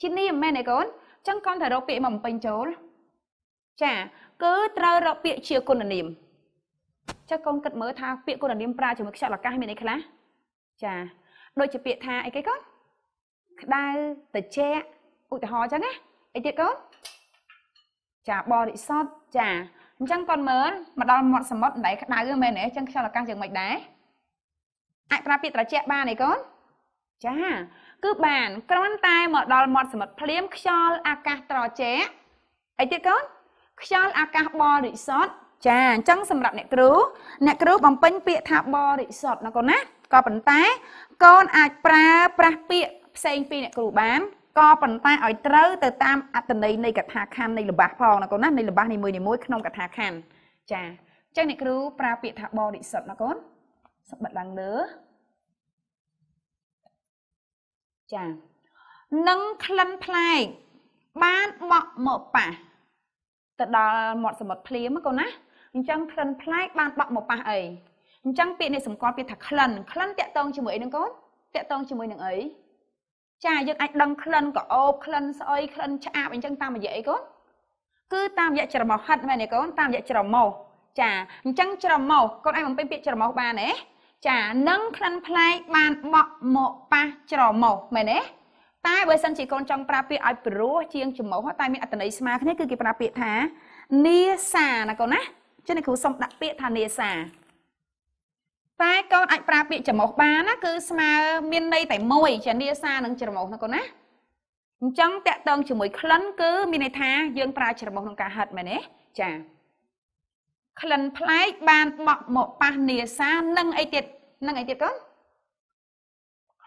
ជានាមមែនទេកូនអញ្ចឹងកូនត្រូវរកពាក្យមកបំពេញចូលចាគឺត្រូវរកពាក្យជាគុណនាមចាកូនគិតមើលថាពាក្យគុណនាមប្រើជាមួយខ្យល់អាកាសមានអីខ្លះចាដូចជាពាក្យថាអីគេកូនក្តៅត្រជាក់ឧទាហរណ៍ចឹងណាអីទៀតកូនចាបរិសុទ្ធចាអញ្ចឹងកូនមើលមកដល់មាត់សមុទ្រមិនក្តៅមែនទេអញ្ចឹងខ្យល់អាកាសយ៉ាងម៉េចដែរអាចប្រើពាក្យត្រជាក់បានទេកូនចាគឺបានគ្រាន់តែមកដល់មាត់សមុទ្រភ្លាម ខ្យល់អាកាសត្រជាក់អីទៀតកូន ខ្យល់អាកាសបរិសុទ្ធចាអញ្ចឹងសម្រាប់អ្នកគ្រូអ្នកគ្រូបំពេញពាក្យថាបរិសុទ្ធណាកូនណាក៏ប៉ុន្តែកូន អាចប្រើប្រាស់ពាក្យផ្សេងពីអ្នកគ្រូបានក៏ប៉ុន្តែឲ្យត្រូវទៅតាមអត្តន័យនៃកថាខណ្ឌនៃលបាសផងណាកូនណានៃលបាសនីមួយៗក្នុងកថាខណ្ឌចាអញ្ចឹងអ្នកគ្រូ ប្រើពាក្យថាបរិសុទ្ធណាកូនសបិតឡើងលើចានឹងក្លិនផ្លែកបានបក់មកប៉ះទៅដល់មាត់សមុទ្រភ្លាមកូនណាអញ្ចឹងក្លិនផ្លែកបានបក់មកប៉ះអីអញ្ចឹងពាក្យនេះសម្គាល់ពាក្យថាក្លិនក្លិនតាក់តងជាមួយអីនឹងកូនតាក់តងជាមួយនឹងអីចាយើងអាចដឹងក្លិនក្អូបក្លិនស្អុយក្លិនឆ្អាបអញ្ចឹងតាមរយៈអីកូនគឺតាមរយៈច្រមុះហិតមែនទេកូនតាមរយៈច្រមុះចាអញ្ចឹងច្រមុះកូនអាចបំពេញពាក្យច្រមុះបានទេចានឹងក្លិនផ្លែកបានបក់មកប៉ះច្រមុះមែនទេតែបើសិនជាកូនចង់ប្រើពាក្យឲ្យព្រោះជាងច្រមុះតែមានអត្តន័យស្មើគ្នាគឺគេប្រើពាក្យថា នាសាណាកូនណាចឹងគ្រូសុំដាក់ពាក្យថានាសាតែកូនអាចប្រើពាក្យច្រមុះបានណាគឺស្មើមានន័យតែមួយជានាសានឹងច្រមុះណាកូនណាអញ្ចឹងតកតងជាមួយក្លិនគឺមានន័យថាយើង ប្រើ ច្រមុះក្នុងការហិតមែនទេចាក្លិនផ្លែកបាន បក់មកប៉ះនាសានឹងអីទៀតនឹងអីទៀតកូន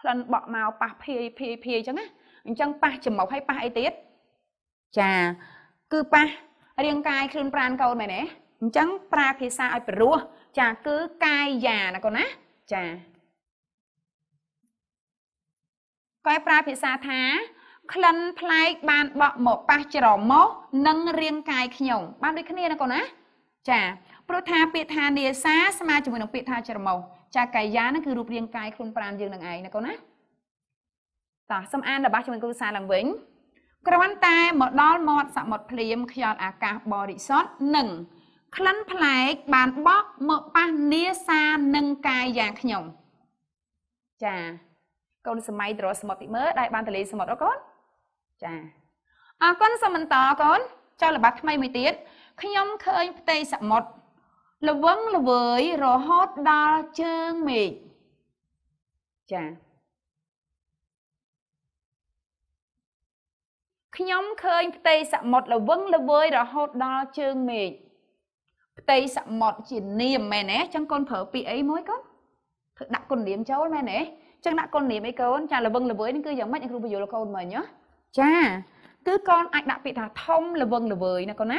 ក្លិនបក់មកប៉ះភាយភាយភាយអញ្ចឹងណា អញ្ចឹងប៉ះច្រមុះហើយប៉ះអីទៀតចា គឺប៉ះរាងកាយខ្លួនប្រាណកូនមែនទេអញ្ចឹងប្រើភាសាឲ្យព្រោះចាគឺកាយយ៉ាណាកូនណាចាកែប្រើភាសាថាក្លិនផ្លែកបានបក់មកប៉ះច្រមុះនិងរាង កាយខ្ញុំបានដូចគ្នាណាកូនណា ចាព្រោះថាពាក្យថានេសាស្មើជាមួយនឹងពាក្យថាច្រមុះចាកាយយ៉ានឹងគឺរូបរាងកាយខ្លួនប្រាណយើងនឹងឯងណាកូនណាតោះសូមអានរបស់ជាមួយគ្រូសាឡើងវិញគ្រាន់តែមកដល់មាត់សមុទ្រភ្លាមខ្យល់អាកាសបរិសុទ្ធនិងក្លិនផ្លែកបានបក់មកប៉ះនាសានឹងកាយយ៉ាងខ្ញុំ ចាកូនសម័យត្រសមុទ្រពីមើលដែលបានតលេសមុទ្រអូកូនចាអរគុណសមន្តកូនចូលល្បាត់ថ្មីមួយទៀតខ្ញុំឃើញ ផ្ទៃសមុទ្រល្វឹងល្វើយ រហូតដល់ជើងមេឃចាខ្ញុំឃើញផ្ទៃសមុទ្រល្វឹងល្វើយរហូតដល់ជើងមេឃផ្ទៃសមុទ្រជានាមមែនទេអញ្ចឹងកូនប្រើពាក្យអីមួយកូនធ្វើដាក់គុណនាមចូលមែនទេអញ្ចឹងដាក់គុណនាមអីកូនចាល្វឹងល្វើយនេះគឺយ៉ាងម៉េចគ្រូបញ្យល់កូនមិញហ៎ចាគឺកូនអាចដាក់ពាក្យថាធំល្វឹងល្វើយណាកូនណា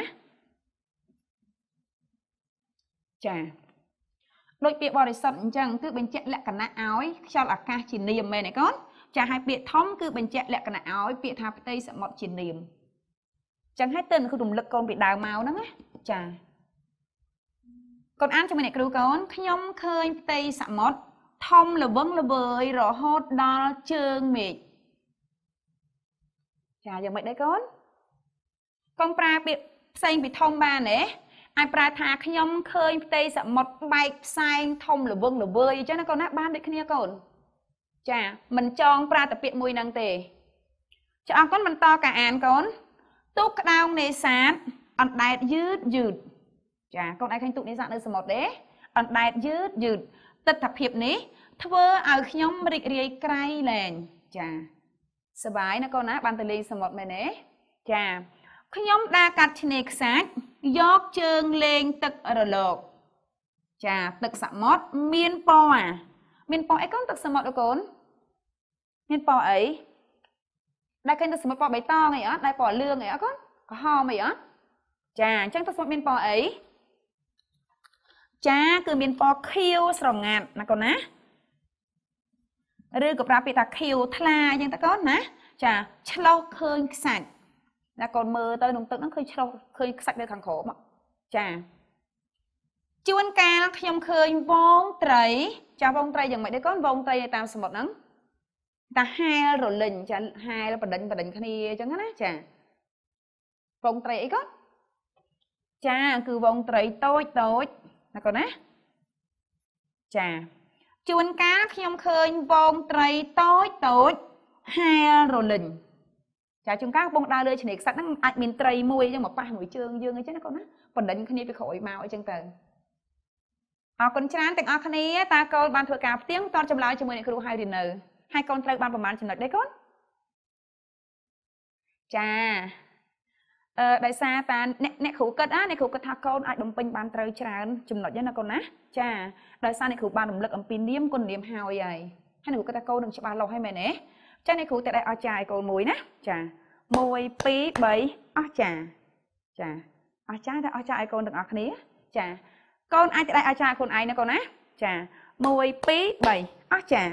ចាដូចពាក្យបរិសុទ្ធអញ្ចឹងគឺបញ្ជាក់លក្ខណៈឲ្យខ្យល់អាកាសជានាមមែនទេកូនចាហើយពាក្យធំគឺបញ្ជាក់លក្ខណៈឲ្យ ពាក្យថាផ្ទៃសមុទ្រជានាមអញ្ចឹងហើយទៅគ្រូរំលឹកកូនពីដើមមកហ្នឹងណាចាកូនអានជាមួយអ្នកគ្រូកូនខ្ញុំឃើញផ្ទៃសមុទ្រធំល្វឹងល្វើយរហូតដល់ជើងមេឃចាយ៉ាងម៉េចដែរកូនកូនប្រើពាក្យផ្សេងពីធំបានទេអាចប្រើថាខ្ញុំឃើញផ្ទៃសមុទ្របែកផ្សែងធំល្វឹងល្វើយអញ្ចឹងណាកូនណាបានដូចគ្នាកូនចាមិនចងប្រើតាពាក្យមួយនឹងទេចាអរគុណបន្តការអានកូនទូកក្តោងនេសាទអណ្ដែតយឺតយឺតចាកូនឯងឃើញទូកនេះសាក់នៅសមុទ្រទេអណ្ដែតយឺតយឺតទិដ្ឋភាពនេះ ធ្វើឲ្យខ្ញុំរីករាយក្រៃលែងចាសបាយណាកូនណា បានទៅលេងសមុទ្រមែនទេចាខ្ញុំដើរកាត់ឆ្នេរខ្សាច់យកជើងលេង ទឹករលកចាទឹកសមុទ្រមានពណ៌មានពណ៌អីកូនទឹកសមុទ្រអូកូនមានពណ៌អីដែលឃើញទឹកសមុទ្រពណ៌បៃតងអីអត់ដែលពណ៌លឿងអីអត់កូនក្រហមអីអត់ចាអញ្ចឹងទឹកសមុទ្រមានពណ៌អីចាគឺ មានពណ៌ខៀវស្រងាត់ណាកូនណាឬក៏ប្រើពាក្យថាខៀវថ្លាអញ្ចឹងតើកូនណា ចា ឆ្លោះឃើញខ្សាច់ណាកូនមើលទៅក្នុងទឹកហ្នឹងឃើញឆ្លោះឃើញខ្សាច់នៅខាងក្រោមចា ជួនកាលខ្ញុំឃើញវងត្រីចាវងត្រីយ៉ាងម៉េចដែរកូនវងត្រីនៅតាមសមុទ្រហ្នឹងតាហែលរលិញចាហែលបដិញបដិញគ្នាអញ្ចឹងណាចាវងត្រីអីកូនចាគឺវងត្រីតូចតូចណាកូនណាចាជួនកាលខ្ញុំឃើញវងត្រីតូចតូចហែលរលិញចាជួនកាលកំពុងដើរលើឆ្នេរខ្សាច់ហ្នឹងអាចមានត្រីមួយអញ្ចឹងមកប៉ះមួយជើងយើងអញ្ចឹងណាកូនណាបណ្ដិញគ្នាពីក្រោយមកអញ្ចឹងទៅអរគុណច្រើនទាំងអស់គ្នាតាកូនបានធ្វើការផ្ទៀងតតចម្លើយជាមួយអ្នកគ្រូហើយឬនៅហើយកូនត្រូវបានប្រមាណចំណុចដែរកូនចាដោយសារតាអ្នកអ្នកគ្រូគិតណាអ្នកគ្រូគិតថាកូនអាចបំពេញបានត្រូវច្រើនចំណុចហ្នឹងណាកូនណាចាដោយសារអ្នកគ្រូបានរំលឹកអំពីនាមគុណនាមហើយហើយហើយអ្នកគ្រូគិតថាកូននឹងច្បាស់លាស់ហើយមែនទេចាអ្នកគ្រូតែដែរអស្ចារ្យឲ្យកូនមួយណាចា1 2 3អស្ចារ្យចាអស្ចារ្យតែអស្ចារ្យឲ្យកូនទាំងអស់គ្នាចាកូនអាចតែដែរអស្ចារ្យខ្លួនឯងណាកូនណាចា1 2 3អស្ចារ្យ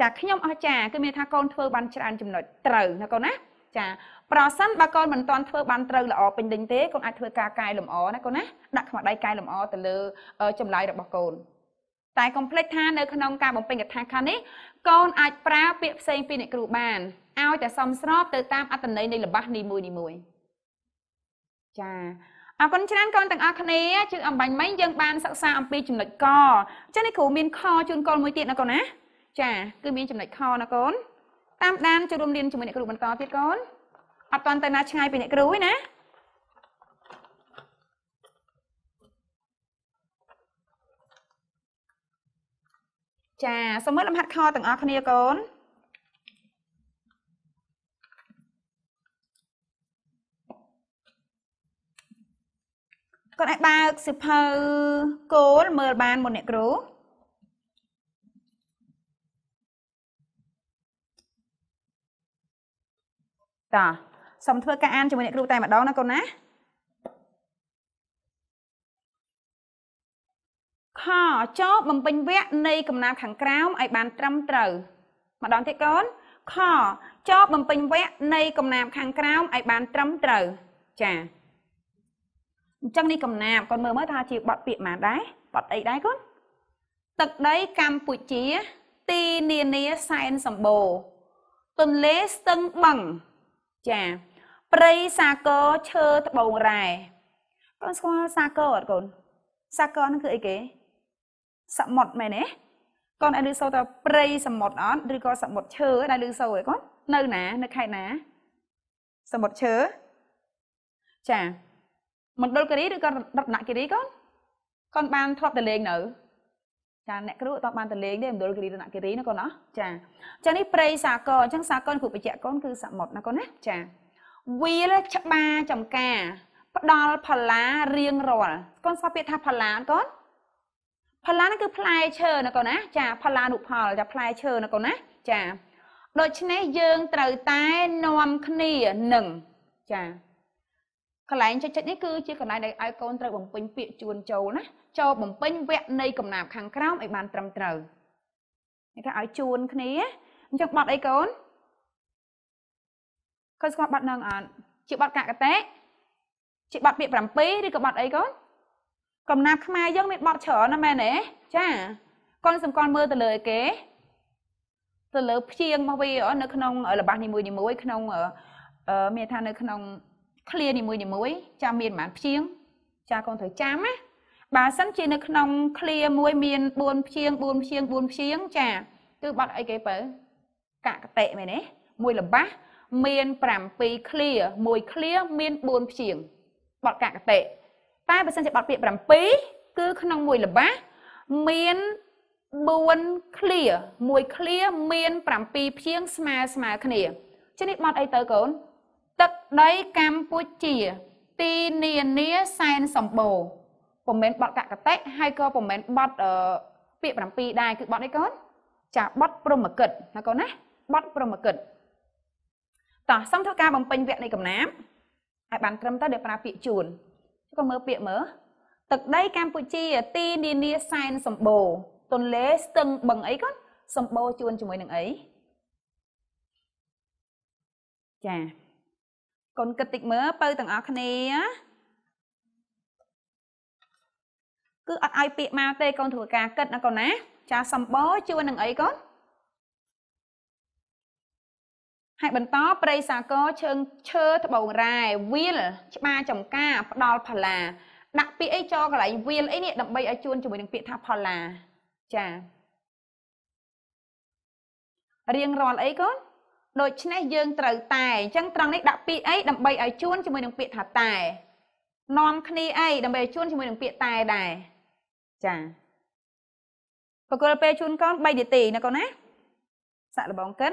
ចាខ្ញុំអស្ចារ្យគឺមានថាកូនធ្វើបានច្រើនចំណុចត្រូវណាកូនណាចាប្រសិនបើកូនមិនទាន់ធ្វើបានត្រូវល្អពេញលេញទេកូនអាចធ្វើការកែលម្អណាកូនណាដាក់ខ្មៅដៃកែលម្អទៅលើចម្លើយរបស់កូន តែកុំភ្លេចថានៅក្នុងការបំពេញកថាខាងនេះកូនអាចប្រើពាក្យផ្សេងពីអ្នកគ្រូបានឲ្យតែសមស្របទៅតាមអត្ថន័យនៃល្បះនីមួយនីមួយចាអរគុណច្រើនកូនទាំងអស់គ្នាជើងអំបញ្ញមិញយើងបានសិក្សាអំពីចំណុចកចឹងនេះគ្រូមានខជូនកូនមួយទៀតណាកូនណា ចា គឺមានចំណុចខណាកូនតាមដានចូលរួមរៀនជាមួយអ្នកគ្រូបន្តទៀតកូនអត់តន់ទៅណាឆ្ងាយពីអ្នកគ្រូទេណាចាសូមមើលលំហាត់ខទាំងអស់គ្នាកូនកូនអាចបើកសិភៅគោលមើលបានមុនអ្នកគ្រូតាសូមធ្វើការអានជាមួយអ្នកគ្រូតែម្ដងណាកូនណាខចោបំពេញវគ្គនៃកំណាព្យខាងក្រោមឲ្យបាន ត្រឹមត្រូវម្ដងទៀតកូនខចោបំពេញវគ្គនៃកំណាព្យខាងក្រោមឲ្យបាន ត្រឹមត្រូវចាអញ្ចឹងនេះកំណាព្យកូនមើលមើលថាជាបទពាក្យម៉ាដែរបទអីដែរកូនទឹកដីកម្ពុជា ទីនានាសែនសម្បូរទន្លេស្ទឹងបឹងចាព្រៃសាគរឈើត្បូងរ៉ែកូនស្គាល់សាគរអត់កូនសាគរហ្នឹងគឺអីគេ សមុទ្រមែនទេកូនអាចឮសូរថាព្រៃសមុទ្រអត់ឬក៏សមុទ្រឈើដែលឮសូរឯកូននៅណានៅខេត្តណាសមុទ្រឈើចាមណ្ឌលគិរីឬក៏រតនគិរីកូនកូនបានធ្លាប់តែលេងនៅចាអ្នកគ្រូតបបានតលេងទេមណ្ឌលគិរីរណគិរីណាកូនណាចាចានេះព្រៃសាកអញ្ចឹងសាកគ្រូបញ្ជាក់កូនគឺសមុទ្រណាកូនណាចាវាលច្បារចំការផ្ដល់ផល្លារៀងរាល់កូនស្គាល់ពាក្យថាផល្លាកូនផល្លាហ្នឹងគឺផ្លែឈើណាកូនណា ចា ផល្លានុផលចាផ្លែឈើណាកូនណាចាដូច្នេះយើងត្រូវតែនាំគ្នានឹងចាកន្លែងចុចចិត្តនេះគឺជាកន្លែងដែលឲ្យកូនត្រូវបំពេញពាក្យជូនចូលណាចូលបំពេញវគ្គនៃកំណាព្យខាងក្រោមឲ្យបានត្រឹមត្រូវនេះគេឲ្យជួនគ្នាអញ្ចឹងបត់អីកូនកូនស្គាល់បត់នឹងអត់ជាបត់កកតេជាបត់ពាក្យ7ឬក៏បត់អីកូនកំណាព្យខ្មែរយើងមានបត់ច្រើនណាស់មែនទេចាកូនសម្គាល់មើលទៅលើគេទៅលើព្យាង្គរបស់វានៅក្នុងរបាស់នីមួយៗក្នុងមានថានៅក្នុងឃ្លានីមួយនីមួយចាមានប្រហែលព្យាង្គចាកូនត្រូវចាំណាបើសិនជានៅក្នុងឃ្លាមួយមាន4ព្យាង្គ4ព្យាង្គ4ព្យាង្គចាគឺបាត់អីគេបើកកតិមែនទេមួយលបាស់មាន7ឃ្លាមួយឃ្លាមាន4ព្យាង្គបាត់កកតិតែបើសិនជាបាត់ពាក្យ7គឺក្នុងមួយលបាស់មាន4ឃ្លាមួយឃ្លាមាន7ព្យាង្គស្មើស្មើគ្នាជានេះបាត់អីទៅកូនទឹកដីកម្ពុជាទីនានាសែនសម្បូរពុំមែនបត់កកតិហើយក៏ពុំមែនបត់ពាក្យ7ដែរគឺបត់អីកូនចាបត់ព្រមកិតណាកូនណាបត់ព្រមកិតតោះសំធ្វើការបំពេញវគ្គនៃកំណាមឲ្យបានត្រឹមទៅដែលប្រើពាក្យជួនក៏មើលពាក្យមើលទឹកដីកម្ពុជាទីនានាសែនសម្បូរទន្លេស្ទឹងបឹងអីកូនសម្បូរជួនជាមួយនឹងអីចាកូនគិតតិចមើលបើទាំងអស់គ្នាគឺអត់ឲ្យពាក្យមកទេកូនធ្វើការគិតណាកូនណា ចាសម្បោជួននឹងអីកូនហើយបន្តប្រៃសាកោឈើឈើត្បូងរ៉ែវាលឆ្មាចំការ ផ្ដាល់ផល្លាដាក់ពាក្យអីចូលកន្លែងវាលអីនេះដើម្បីឲ្យជួនជាមួយនឹងពាក្យថាផល្លាចារៀងរាល់អីកូនដូច្នេះយើងត្រូវតែអញ្ចឹងត្រង់នេះដាក់ពាក្យអីដើម្បីឲ្យជួនជាមួយនឹងពាក្យថាតែនាំគ្នាអីដើម្បីឲ្យជួនជាមួយនឹងពាក្យតែដែរចាបកលពេលជួនកូន3នាទីណាកូនណាសាក់លបងកិន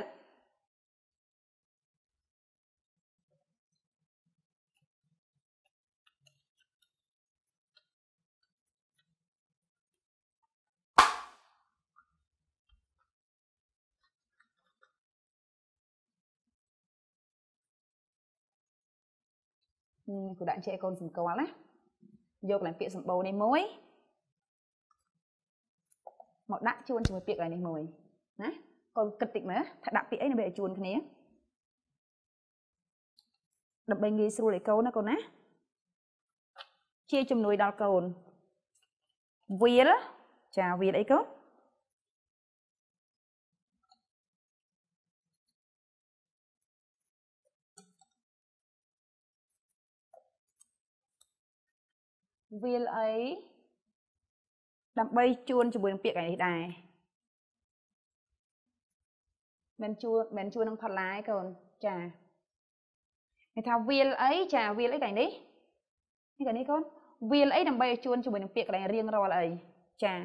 គ្រូដាក់ចេះឲ្យកូនសម្គាល់ណា យកកន្លែងពាក្យសម្បូរនេះមួយមកដាក់ជួនជាមួយពាក្យកន្លែងនេះមួយណាកូនគិតតិចមើលថាដាក់ពាក្យអីដើម្បីឲ្យជួនគ្នាដើម្បីងាយស្រួលឲ្យកូនណាកូនណា ជាជំនួយដល់កូនវាលចាវាលអីកូនវាលអីដើម្បីជួនជាមួយនឹងពាក្យកន្លែងនេះដែរមិនជួមិនជួនឹងផល្លាយកូនចាគេថាវាលអីចាវាលអីកន្លែងនេះនេះកន្លែងនេះកូនវាលអីដើម្បីជួនជាមួយនឹងពាក្យកន្លែងរៀងរាល់អីចា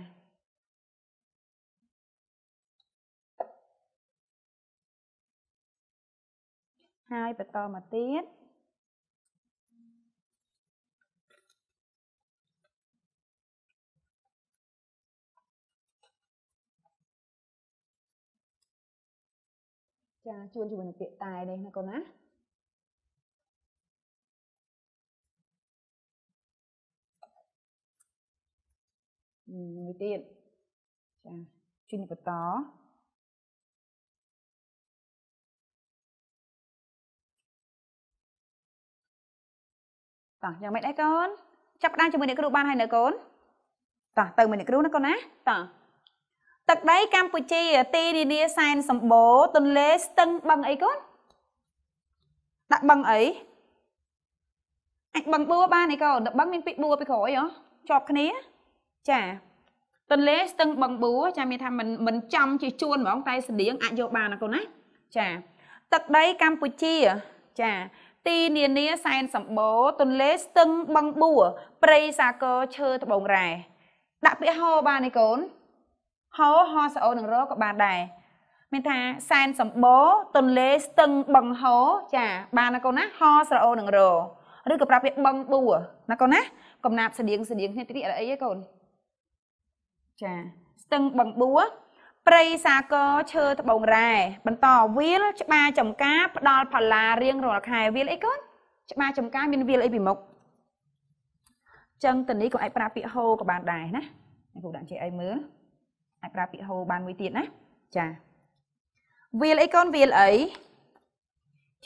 ហើយបន្តមកទៀតចាជួនជាមួយនឹងពាក្យតែនេះណាកូនណាមួយទៀតចាជួនបន្តតោះយ៉ាងម៉េចដែរកូនចាប់ផ្ដើមជាមួយអ្នក គ្រូបានហើយនៅកូនតោះទៅមួយអ្នកគ្រូណាកូនណាតោះទឹកដីកម្ពុជា ទីនានាសែនសម្បូរទន្លេស្ទឹងបឹងអីកូនដាក់បឹងអីអាចបឹងបួបានអីកូនបឹងមានពីរបួពីក្រោយហ៎ជាប់គ្នាចា ទន្លេស្ទឹងបឹងបួចាមានថាមិនមិនចំជាជួនហ្មងតែស្តៀងអាចយកបានណាកូនណាចា ទឹកដីកម្ពុជាចា ទីនានាសែនសម្បូរទន្លេស្ទឹងបឹងបួព្រៃសាគរឈើត្បូងរ៉ែដាក់ពាក្យហោបានឯកូនហោហោសអូនឹងរក៏បានដែរមានថាសែនសម្បូរទន្លេស្ទឹងបឹងហោចា បានណាកូនណាហោស្រអូនឹងរឬក៏ប្រាប់ពាក្យបឹងបួណាកូនណា កំណាបស្តៀងស្តៀងគ្នាតិចអីអីកូនចា ស្ទឹងបឹងបួព្រៃសាកឈើត្បូងរ៉ែបន្តវាលច្បារចំការផ្ដាល់ផល្លារៀងរាល់ខែវាលអីកូនច្បារចំការមានវាលអីពីមុខចឹងតនីក៏អាចប្រាប់ពាក្យហោក៏បានដែរណាគ្រូដាក់ចេះអីមើលអាចប្រើពាក្យហៅបានមួយទៀតណាចាវាលអីកូនវាលអី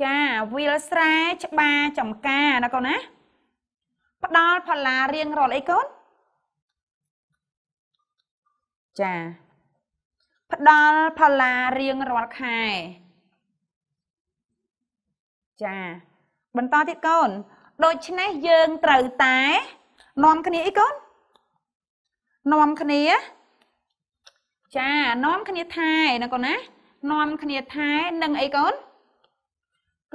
ចាវាលស្រែច្បារចំការណាកូនណា ផ្ដល់ផល្លារៀងរាល់អីកូនចាផ្ដល់ផល្លារៀងរាល់ខែចាបន្តទៀតកូនដូច្នេះយើងត្រូវតែនាំគ្នាអីកូននាំគ្នាចានាំគ្នាថែណាកូនណានាំគ្នាថែនឹងអីកូន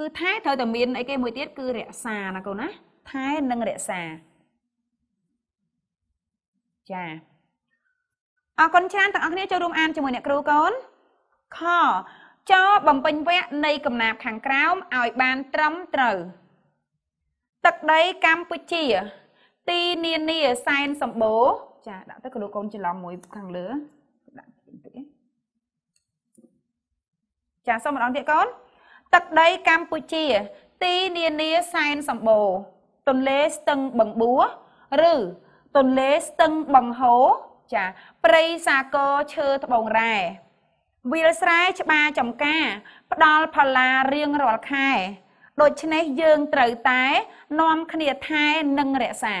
គឺថែត្រូវតែមានអីគេមួយទៀត គឺរក្សាណាកូនណាថែនិងរក្សាចាអរគុណច្រើនទាំងអស់គ្នាចូលរួមអានជាមួយអ្នកគ្រូកូនខចបំពេញវគ្គនៃកំណាព្យខាងក្រោមឲ្យបាន ត្រឹមត្រូវទឹកដីកម្ពុជា ទីនានាសែនសម្បូរចាដាក់ទៅគ្រូកូន ច្រឡំមួយខាងលើចាសូមម្ដងទៀតកូនទឹកដីកម្ពុជា ទីនានាសែនសម្បូរទន្លេស្ទឹងបឹងបួឬទន្លេស្ទឹងបឹងហូចាព្រៃសាគរឈើត្បូងរ៉ែវាលស្រែច្បារចំការ ផ្ដាល់ផល្លារៀងរាល់ខែដូច្នេះយើងត្រូវតែនាំគ្នាថែនិងរក្សា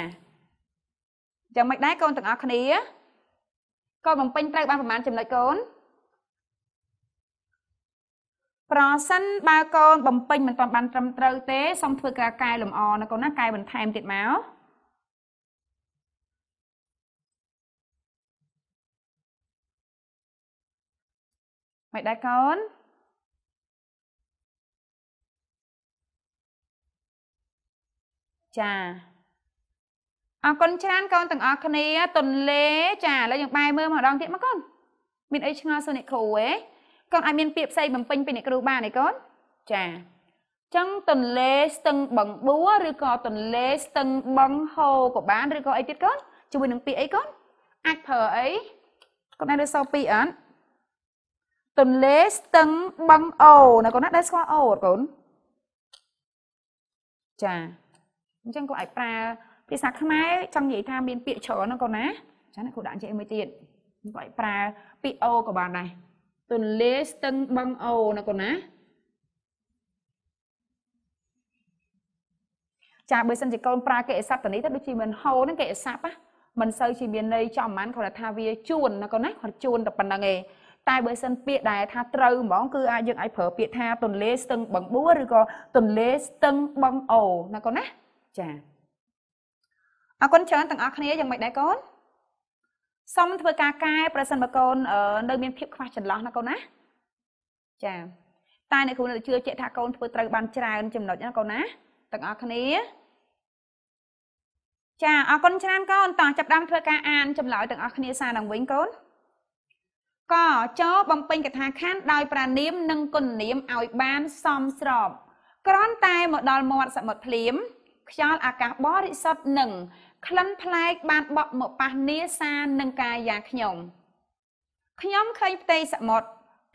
យ៉ាងមិនដែរកូនទាំងអស់គ្នាកូនបំពេញត្រូវបានប្រមាណចំណុចកូនប្រសិនបើកូនបំពេញមិនទាន់បានត្រឹមត្រូវទេសូមធ្វើការកែលម្អណាកូនណាកែបន្ថែមទៀតមកមិនដែរកូនចាអរគុណច្រើនកូនទាំងអស់គ្នាទុនលេចាឥឡូវយើងបែរមើលម្ដងទៀតមកកូនមានអីឆ្ងល់សោះអ្នកគ្រូហ៎កូនអាចមានពាក្យផ្សេងបំពេញពីអ្នកគ្រូបានទេកូនចាអញ្ចឹងទន្លេស្ទឹងបឹងបួឬក៏ទន្លេស្ទឹងបឹងហូរក៏បានឬក៏អីទៀតកូនជាមួយនឹងពាក្យអីកូនអាចប្រើអីកូនអាចរើសសពីអត់ទន្លេស្ទឹងបឹងអូណាកូនណា ដែលស្គាល់អូកូនចាអញ្ចឹងកូនអាចប្រើភាសាខ្មែរចង់និយាយថាមានពាក្យច្រើនណាកូនណា ចាណាគ្រូដាក់និយាយមួយទៀតកូនអាចប្រើពាក្យអូក៏បានដែរទន្លេស្ទឹងបឹងអូណាកូនណាចាបើសិនជាកូនប្រើកិរិយាសព្ទនេះទៅដូចជាមិនហូរហ្នឹងកិរិយាសព្ទណាមិនសូវជាមានន័យចំមិនគាត់ថាវាជួនណាកូនណាគាត់ជួនតែប៉ុណ្្នឹងឯងតែបើសិនពាក្យដែលថាត្រូវហ្មងគឺអាចយើងអាចប្រើពាក្យថាទន្លេស្ទឹងបឹងបួឬក៏ទន្លេស្ទឹងបឹងអូណាកូនណាចាអរគុណច្រើនទាំងអស់គ្នាយ៉ាងម៉េចដែរកូនសមធ្វើការកែប្រសិនបើកូននៅ មានភាពខ្វះចន្លោះណាកូនណាចា តែអ្នកគ្រូនៅជឿជាក់ថាកូនធ្វើត្រូវបានច្រើន ចំណុចណាកូនណាទាំងអស់គ្នាចាអរគុណច្រើនកូនតោះចាប់ដើមធ្វើការអានចម្លើយទាំងអស់គ្នាសារឡើងវិញកូនកចបំពេញកថាខណ្ឌដោយប្រានាមនិងគុណនាមឲ្យបានសមស្របគ្រាន់តែមកដល់មាត់សមុទ្រភ្លាមខ្យល់អាកាសបរិសុទ្ធនឹងក្លិនប្លែកបានបក់មកប៉ះនាសានឹងកាយាខ្ញុំខ្ញុំឃើញផ្ទៃសមុទ្រ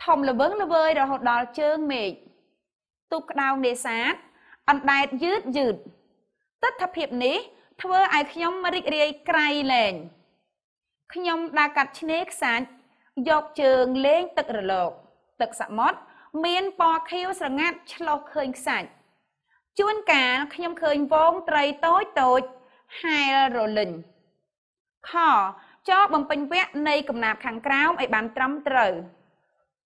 ធំល្វឹងល្វើយរហូតដល់ជើងមេឃទូកក្តោងនេសាទអណ្ដែតយឺតយឺតទិដ្ឋភាពនេះធ្វើឲ្យខ្ញុំរីករាយក្រៃលែងខ្ញុំដើរកាត់ឆ្នេរខ្សាច់យកជើងលេងទឹករលកទឹកសមុទ្រមានពណ៌ខៀវស្រងាត់ឆ្លុះឃើញខ្សាច់ជួនកាលខ្ញុំឃើញវងត្រីតូចតូចហែលរលិញខចោបំពេញវគ្គនៃកំណាព្យខាងក្រោមឲ្យបានត្រឹមត្រូវ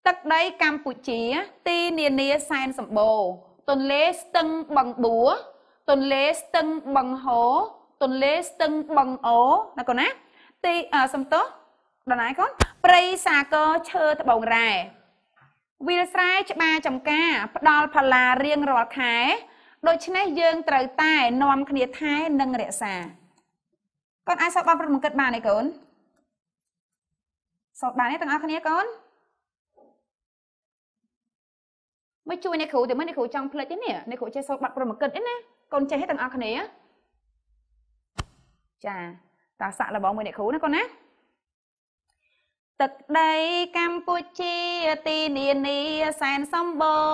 ទឹកដីកម្ពុជា ទីនានាសែនសម្បូរទន្លេស្ទឹងបឹងបួរទន្លេស្ទឹងបឹងហូទន្លេស្ទឹងបឹងអូណាកូនណាទីសំទោសដល់ណាកូនព្រៃសាគរឈើត្បូងរ៉ែវាលស្រែច្បារចំការ ផ្ដល់ផល្លារៀងរាល់ខែដូច្នេះយើងត្រូវតែនាំគ្នាថែ និងរក្សាកូនអាចសូត្របានប្រមគិតបានទេកូនសូត្របានទេទាំងអស់គ្នាកូនមកជួយអ្នកគ្រូតែមើលអ្នកគ្រូចង់ផ្លិចទេនេះអ្នកគ្រូចេះសូត្របាត់ប្រមគិតទេណាកូនចេះទេទាំងអស់គ្នាចាតាសាក់លបងមួយអ្នកគ្រូណាកូនណាទឹកដីកម្ពុជាទីនានាសែនសម្បូរ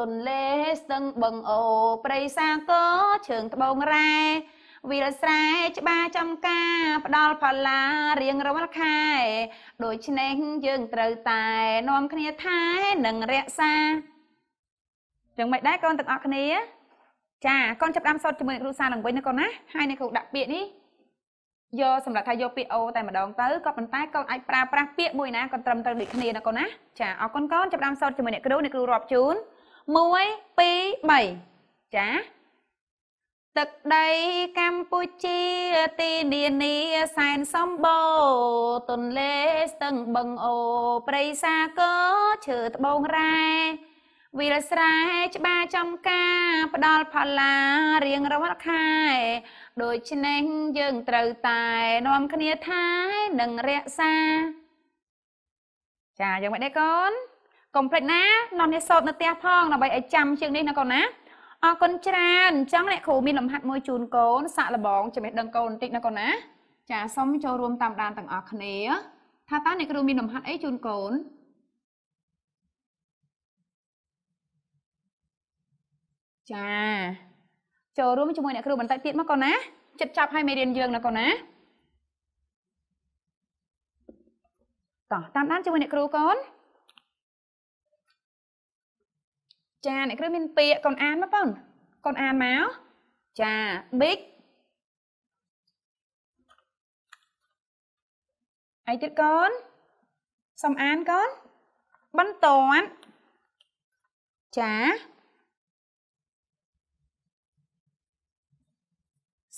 ទន្លេស្ទឹងបឹងអូព្រៃសាគរឈើងត្បូងរ៉ែវាលស្រែច្បារចំការ ផ្ដាល់ផល្លារៀងរាល់ខែដូច្នេះយើងត្រូវតែនាំគ្នាថែនិងរក្សាចឹងមិនដែរកូនទាំងអស់គ្នា ចាកូនចាប់ដើមសូត្រជាមួយគ្រូសាឡើងវិញណាកូនណាហើយអ្នកគ្រូដាក់ពាក្យនេះយកសម្រាប់ថាយកពាក្យអូតែម្ដងទៅក៏ប៉ុន្តែកូនអាចប្រើប្រាស់ពាក្យមួយណាក៏ត្រឹមត្រូវដូចគ្នាណាកូនណាចាអរគុណកូនចាប់ដើមសូត្រជាមួយអ្នកគ្រូអ្នកគ្រូរាប់ជូន1 2 3ចាទឹកដីកម្ពុជាទីនានាសែនសម្បូរទន្លេស្ទឹងបឹងអូព្រៃសាគរឈើត្បូងរ៉ែវាលស្រែច្បារចំការផ្ដល់ផល្លារៀងរាល់ខែដូច្នេះយើង ត្រូវតែ នាំគ្នាថានឹងរក្សាចាយ៉ាងម៉េចដែរកូនកុំភ្លេចណានាំគ្នាសូត្រនៅផ្ទះផងដើម្បីឲ្យចាំជាងនេះណាកូនណាអរគុណច្រើនអញ្ចឹងអ្នកគ្រូមានលំហាត់មួយជូនកូនសាក់លបងចំណេះដឹងកូនបន្តិចណាកូនណា ចាសូមចូលរួមតាមដានទាំងអស់គ្នាថាតើអ្នកគ្រូមានលំហាត់អីជូនកូនចាចូលរួមជាមួយ អ្នកគ្រូបន្តិចទៀតមកកូនណាចិត្តចាប់ឲ្យមេរៀនយើងណាកូនណាតោះតាមដានជាមួយអ្នកគ្រូកូនចាអ្នកគ្រូមានពាក្យកូនអានមកបងកូនអានមកចា big អីទៀតកូនសំអានកូនបន្តាន់ចា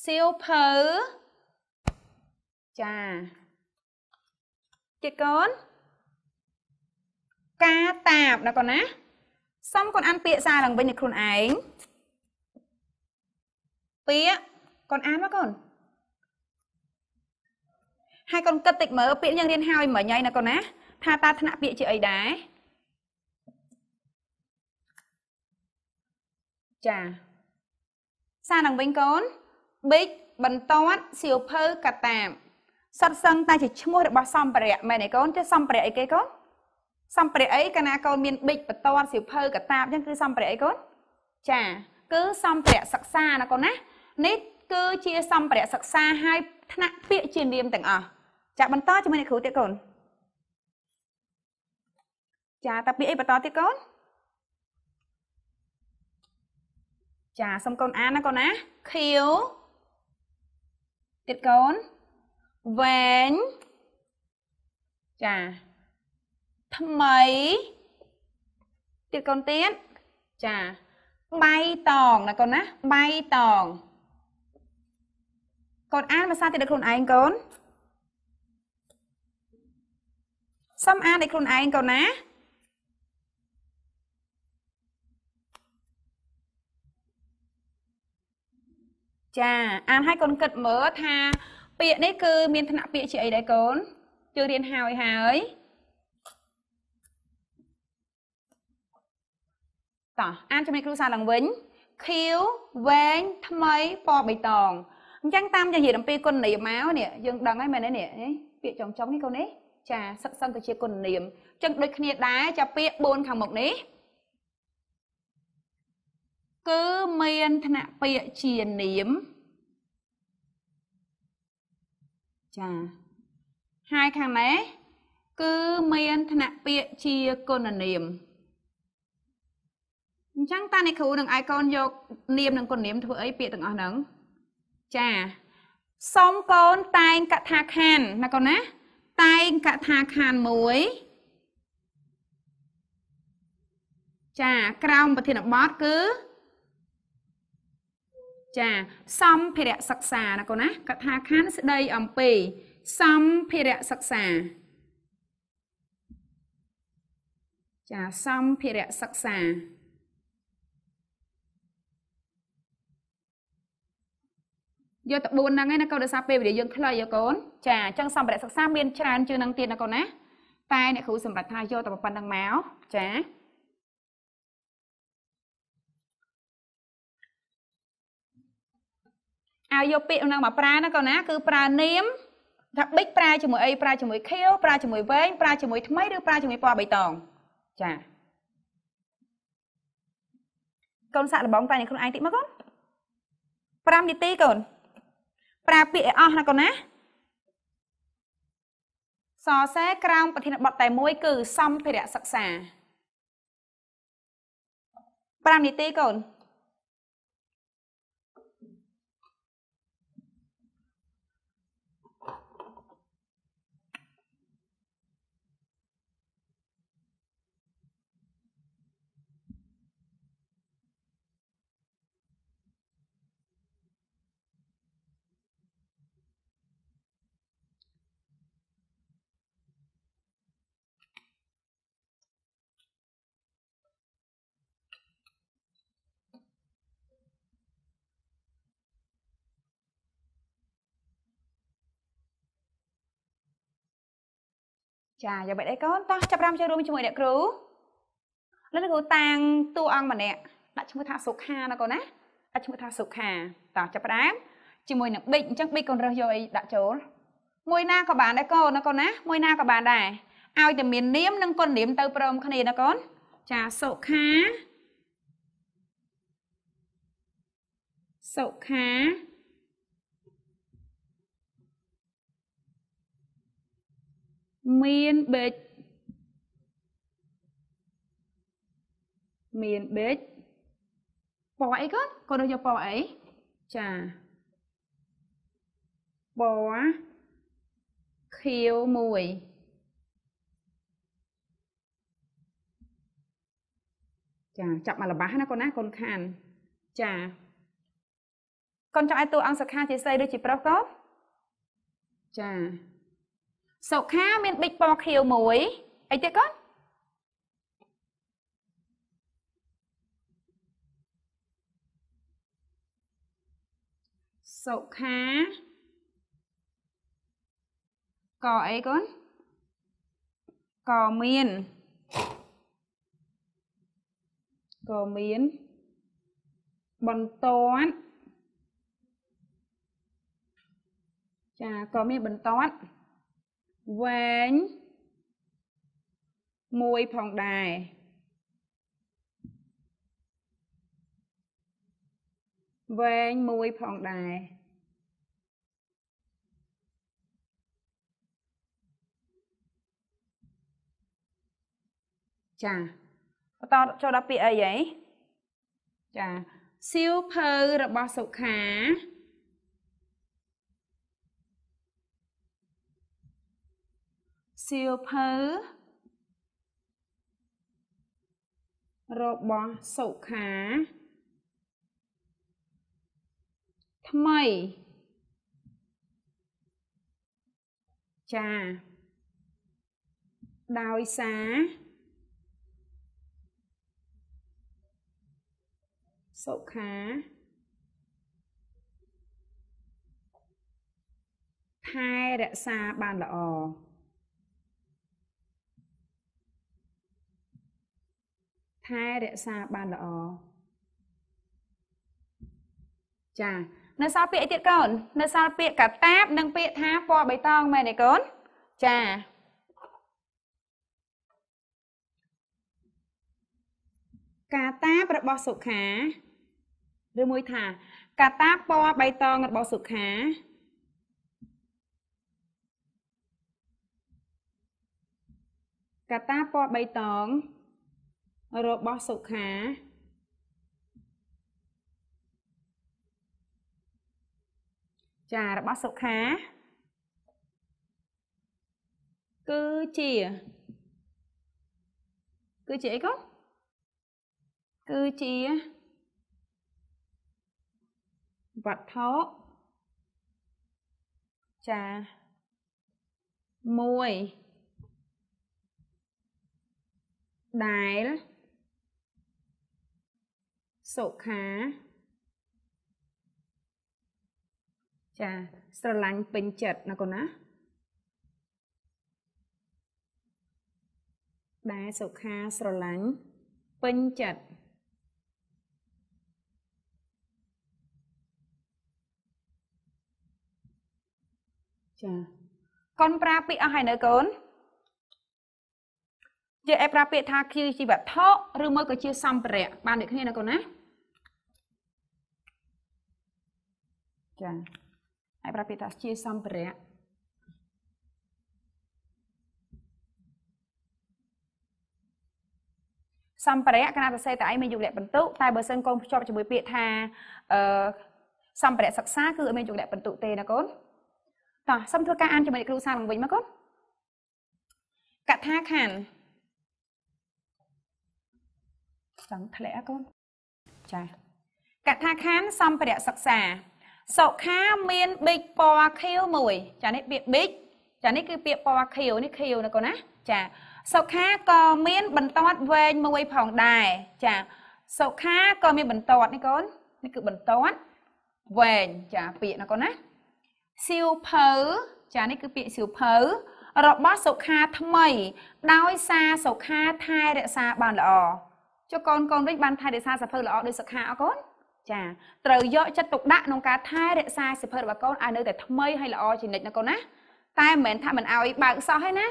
សៀវភៅចាទៀតកូនការតាបណាកូនណាសុំកូនអានពាក្យសារឡើងវិញនឹងខ្លួនឯងពាក្យកូនអានមកកូនហើយកូនគិតតិចមើលពាក្យយើងរៀនហើយមិញហើយណាកូនណាថាតើថ្នាក់ពាក្យជាអីដែរចាសារឡើងវិញកូនប៊ីកបន្ទាត់សៀវភៅកាតាបសត្វសឹងតែជាឈ្មោះរបស់សម្ភារៈមែនទេកូនចេះសម្ភារៈអីគេកូនសម្ភារៈអីកាលណាកូនមានប៊ិចបន្ទាត់សៀវភៅកាតាបអញ្ចឹងគឺសម្ភារៈអីកូនចា គឺសម្ភារៈសិក្សាណាកូនណានេះគឺជាសម្ភារៈសិក្សាហើយថ្នាក់ពាក្យជានាមទាំងអស់ចាបន្តជាមួយអ្នកគ្រូទៀតកូនចាតើពាក្យអីបន្តទៀតកូនចាសុំកូនអានណាកូនណាខៀវទៀតកូនវែងចាថ្មីទៀតកូនទៀតចាបៃតងណាកូនណាបៃតងកូនអានភាសាទៀតដល់ខ្លួនឯងកូនសុំអានដល់ខ្លួនឯងកូនណាចា អានឲ្យកូនគិតមើលថា ពាក្យនេះគឺមានថ្នាក់ពាក្យជាអីដែរកូនជឿរៀនហើយហើយតោះអានជំរាបគ្រូសាឡើងវិញខៀវវែងថ្មីពណ៌បៃតងអញ្ចឹងតាមជារៀនអំពីគុណនាមមកនេះយើងដឹងហើយមែនទេនេះពាក្យចំចំនេះកូននេះចាសិក្សាទៅជាគុណនាមអញ្ចឹងដូចគ្នាដែរចាពាក្យ4ខាងមុខនេះគឺមានថ្នាក់ពាក្យជានាមចាហើយខាងនេះគឺមានថ្នាក់ពាក្យជាគុណនាមអញ្ចឹងតាអ្នកគ្រូនឹងឲ្យកូនយក នាមនិងគុណនាម ធ្វើអីពាក្យទាំងអស់ហ្នឹងចាសូមកូនតែងកថាខណ្ឌណាកូនណា តែងកថាខណ្ឌមួយ ចាក្រោមប្រធានបទគឺចាសម្ភារៈសិក្សាណាកូនណាកថាខណ្ឌស្ដីអំពីសម្ភារៈសិក្សា ចាសម្ភារៈសិក្សាយកតបួនហ្នឹងឯណាកូនដោយសារពេលវេលាយើងខ្លីយកូនចាអញ្ចឹងសម្ភារៈសិក្សាមានច្រើនជាងហ្នឹងទៀតណាកូនណាតែអ្នកគ្រូសម្រាប់ថាយកតែប៉ុណ្្នឹងមកចាឲ្យយកពាក្យនឹងមកប្រើណាកូនណាគឺប្រើនាមថាប៊ិចប្រើជាមួយអីប្រើជាមួយខៀវប្រើជាមួយវែងប្រើជាមួយថ្មីឬប្រើជាមួយពណ៌បៃតងចាកូនសាក់លបងតែនេះខ្លួនឯងតិចមើលកូន5នាទីកូនប្រើពាក្យឲ្យអស់ណាកូនណាសរសេរក្រោមប្រធានបទតែមួយគឺសម្ភារៈសិក្សា5នាទីកូនចាយ៉ាងម៉េចអីកូនតោះចាប់ផ្ដើមចូលរួមជាមួយអ្នកគ្រូលោកគ្រូតាំងតួអង្គម្នាក់ដាក់ឈ្មោះថាសុខាណាកូនណាដាក់ឈ្មោះថាសុខាតោះចាប់ផ្ដើមជាមួយនឹងប៊ិចអញ្ចឹងប៊ិចកូនរើសយកអីដាក់ចូល មួយណាក៏បានដែរកូនណាកូនណាមួយណាក៏បានដែរឲ្យតែមាននាមនិងគុណនាម ទៅព្រមគ្នាណាកូនចាសុខាសុខាមានបេចមានបេចពណ៌អីកូនកូនយកពណ៌អីចាពណ៌ខៀវមួយ ចាចាប់មកល្បាស់ណាកូនណាកូនខានចាកូនចង់ឲ្យតួអង្គសខាជាស្រីដូចជាប្រុសកូនចាសុខាមានប៊ិចពណ៌ខៀវមួយអីទៀតកូនសុខាកអីកូនកមានកមានបន្តចាកមានបន្តវែង1ផងដែរវែង1ផងដែរចាបន្តចូលដល់ពាក្យអីហ៎ចាសៀវភៅរបស់សុខាសៀវភៅរបស់សុខា ថ្មីចាដោយសារសុខា ថែរក្សាបានល្អថែរក្សាបានល្អចានៅសល់ពាក្យអីទៀតកូននៅសល់ពាក្យកតាបនិងពាក្យថាពណ៌បៃតងមែនទេកូនចាកាតាបរបស់សុខាឬមួយថាកាតាបពណ៌បៃតងរបស់សុខាកាតាបពណ៌បៃតងរបស់សុខា ចារបស់សុខា គឺជា គឺជាអីកូនគឺជាវត្ថុចា1ដែលសុខាចា ស្រឡាញ់ពេញចិត្តណាកូនណាដែលសុខាស្រឡាញ់ពេញចិត្តចាកូនប្រាពាក្យអស់ហើយនៅកូនជាអេប្រាពាក្យថាជាជីវៈថោឬមួយក៏ជាសម្ភារៈបានដូចគ្នាណាកូនណាចាហើយប្រាប់គេថាជាសម្ភារៈសម្ភារៈកណាតសេតឯងមានយុគលៈបន្ទុ តែបើសិនកូនភ្ជាប់ជាមួយពាក្យថាអឺសម្ភារៈសិក្សា គឺអត់មានយុគលៈបន្ទុទេណាកូនតោះសូមធ្វើការអានជាមួយអ្នកគ្រូសាឡើងវិញមកកូនកថាខណ្ឌចង់ធ្លាក់កូនចាកថាខណ្ឌសម្ភារៈសិក្សាសុខាមានប៊ិចពណ៌ខៀវមួយ ចានេះពាក្យប៊ិចចានេះគឺពាក្យពណ៌ខៀវនេះខៀវណាកូនណា ចាសុខាក៏មាន បន្ទាត់វែងមួយផងដែរចាសុខាក៏មាន បន្ទាត់នេះកូននេះគឺបន្ទាត់វែងចាពាក្យណាកូនណាសៀវភៅចានេះគឺពាក្យសៀវភៅរបស់សុខាថ្មីដោយសារសុខាថែរក្សាបានល្អចុះកូនកូនវិញបានថែរក្សាសភៅល្អដោយសុខាអរកូនចាត្រូវយកចិត្តទុកដាក់ក្នុងការថែរក្សាសិភើរបស់កូនឲ្យនៅតែថ្មីហើយល្អជានិច្ចណាកូនណាតែមិនមែនថាមិនឲ្យបើកសោះទេណា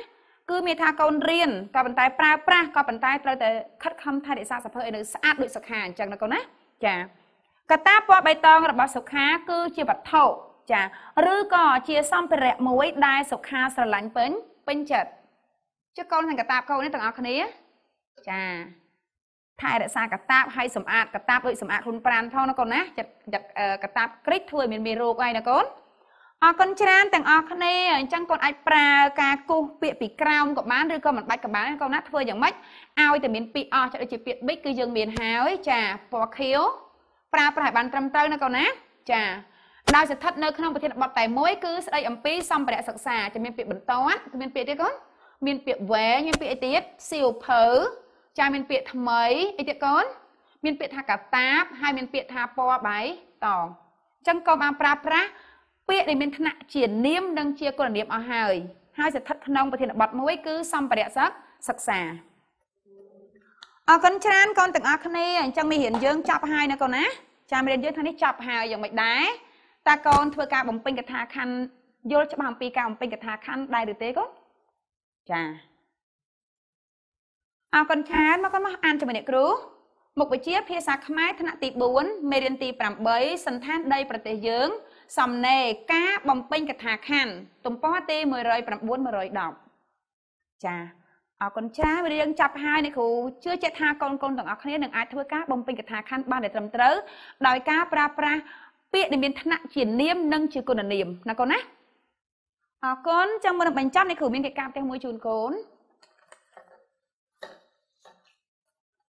គឺមានថាកូនរៀនក៏ប៉ុន្តែប្រើប្រាស់ក៏ប៉ុន្តែត្រូវតែខិតខំថែរក្សាសិភើឲ្យនៅស្អាតដូចសុខាអញ្ចឹងណាកូនណា ចា កតាពណ៌បៃតងរបស់សុខាគឺជាវត្ថុ ចា ឬក៏ជាសម្ភារៈមួយដែលសុខាស្រឡាញ់ពេញពេញចិត្តចុះកូនទាំងកតាបកូននេះទាំងអស់គ្នាចាថែរក្សាកតាបឲ្យសម្អាតកតាបដូចសម្អាតខ្លួនប្រានផងណាកូនណាចិត្តចិត្តកតាបក្រិចធ្វើឲ្យមានមានរោគហើយណាកូនអរគុណច្រើនទាំងអស់គ្នាអញ្ចឹងកូនអាចប្រើការគូសពាក្យពីក្រោមក៏បានឬក៏មិនបាច់ក៏បានកូនណាធ្វើយ៉ាងម៉េចឲ្យតែមានពាក្យអស់ដូចជាពាក្យប៊ិចគឺយើងមានហើយចាពណ៌ខៀវប្រើប្រាស់ឲ្យបានត្រឹមត្រូវណាកូនណា ចាដែលស្ថិតនៅក្នុងប្រធានបទតែមួយគឺស្ដីអំពីសម្ភារៈសិក្សាជាមានពាក្យបន្ទាត់មានពាក្យទៀតកូនមានពាក្យវែងមានពាក្យអីទៀតសៀវភៅចាមានពាក្យថ្មីអីទៀតកូនមានពាក្យថាកាតាបហើយមានពាក្យថាពណ៌បាយតងអញ្ចឹងក៏បានប្រើប្រាស់ពាក្យដែលមានថ្នាក់ជានាមនិងជាគុណនាមអស់ហើយហើយស្ថិតក្នុងប្រធានបទមួយគឺសម្ភារៈសិក្សាអរគុណច្រើនកូនទាំងអស់គ្នាអញ្ចឹងមេរៀនយើងចប់ហើយណាកូនណាចាមេរៀនយើងថ្ងៃនេះចប់ហើយយ៉ាងម៉េចដែរតើកូនធ្វើការបំពេញកថាខណ្ឌយល់ច្បាស់អំពីការបំពេញកថាខណ្ឌដែរឬទេកូនចាអរគុណខានមកគុណមកអានជាមួយអ្នកគ្រូមុខវិជ្ជាភាសាខ្មែរថ្នាក់ទី4មេរៀនទី8សន្តានដីប្រទេសយើងសំណេរការបំពេញកថាខណ្ឌទំព័រទី109 110ចាអរគុណចាវាយើងចាប់ហើយអ្នកគ្រូជឿជាក់ថាកូនកូនទាំងអស់គ្នានឹងអាចធ្វើការបំពេញកថាខណ្ឌបានដោយត្រឹមត្រូវដោយការប្រើប្រាស់ពាក្យដែលមានថ្នាក់ជានាមនិងជាគុណនាមណាកូនណាអរគុណចាំមុននឹងបញ្ចប់នេះគ្រូមានកិច្ចការផ្ទះមួយជូនកូន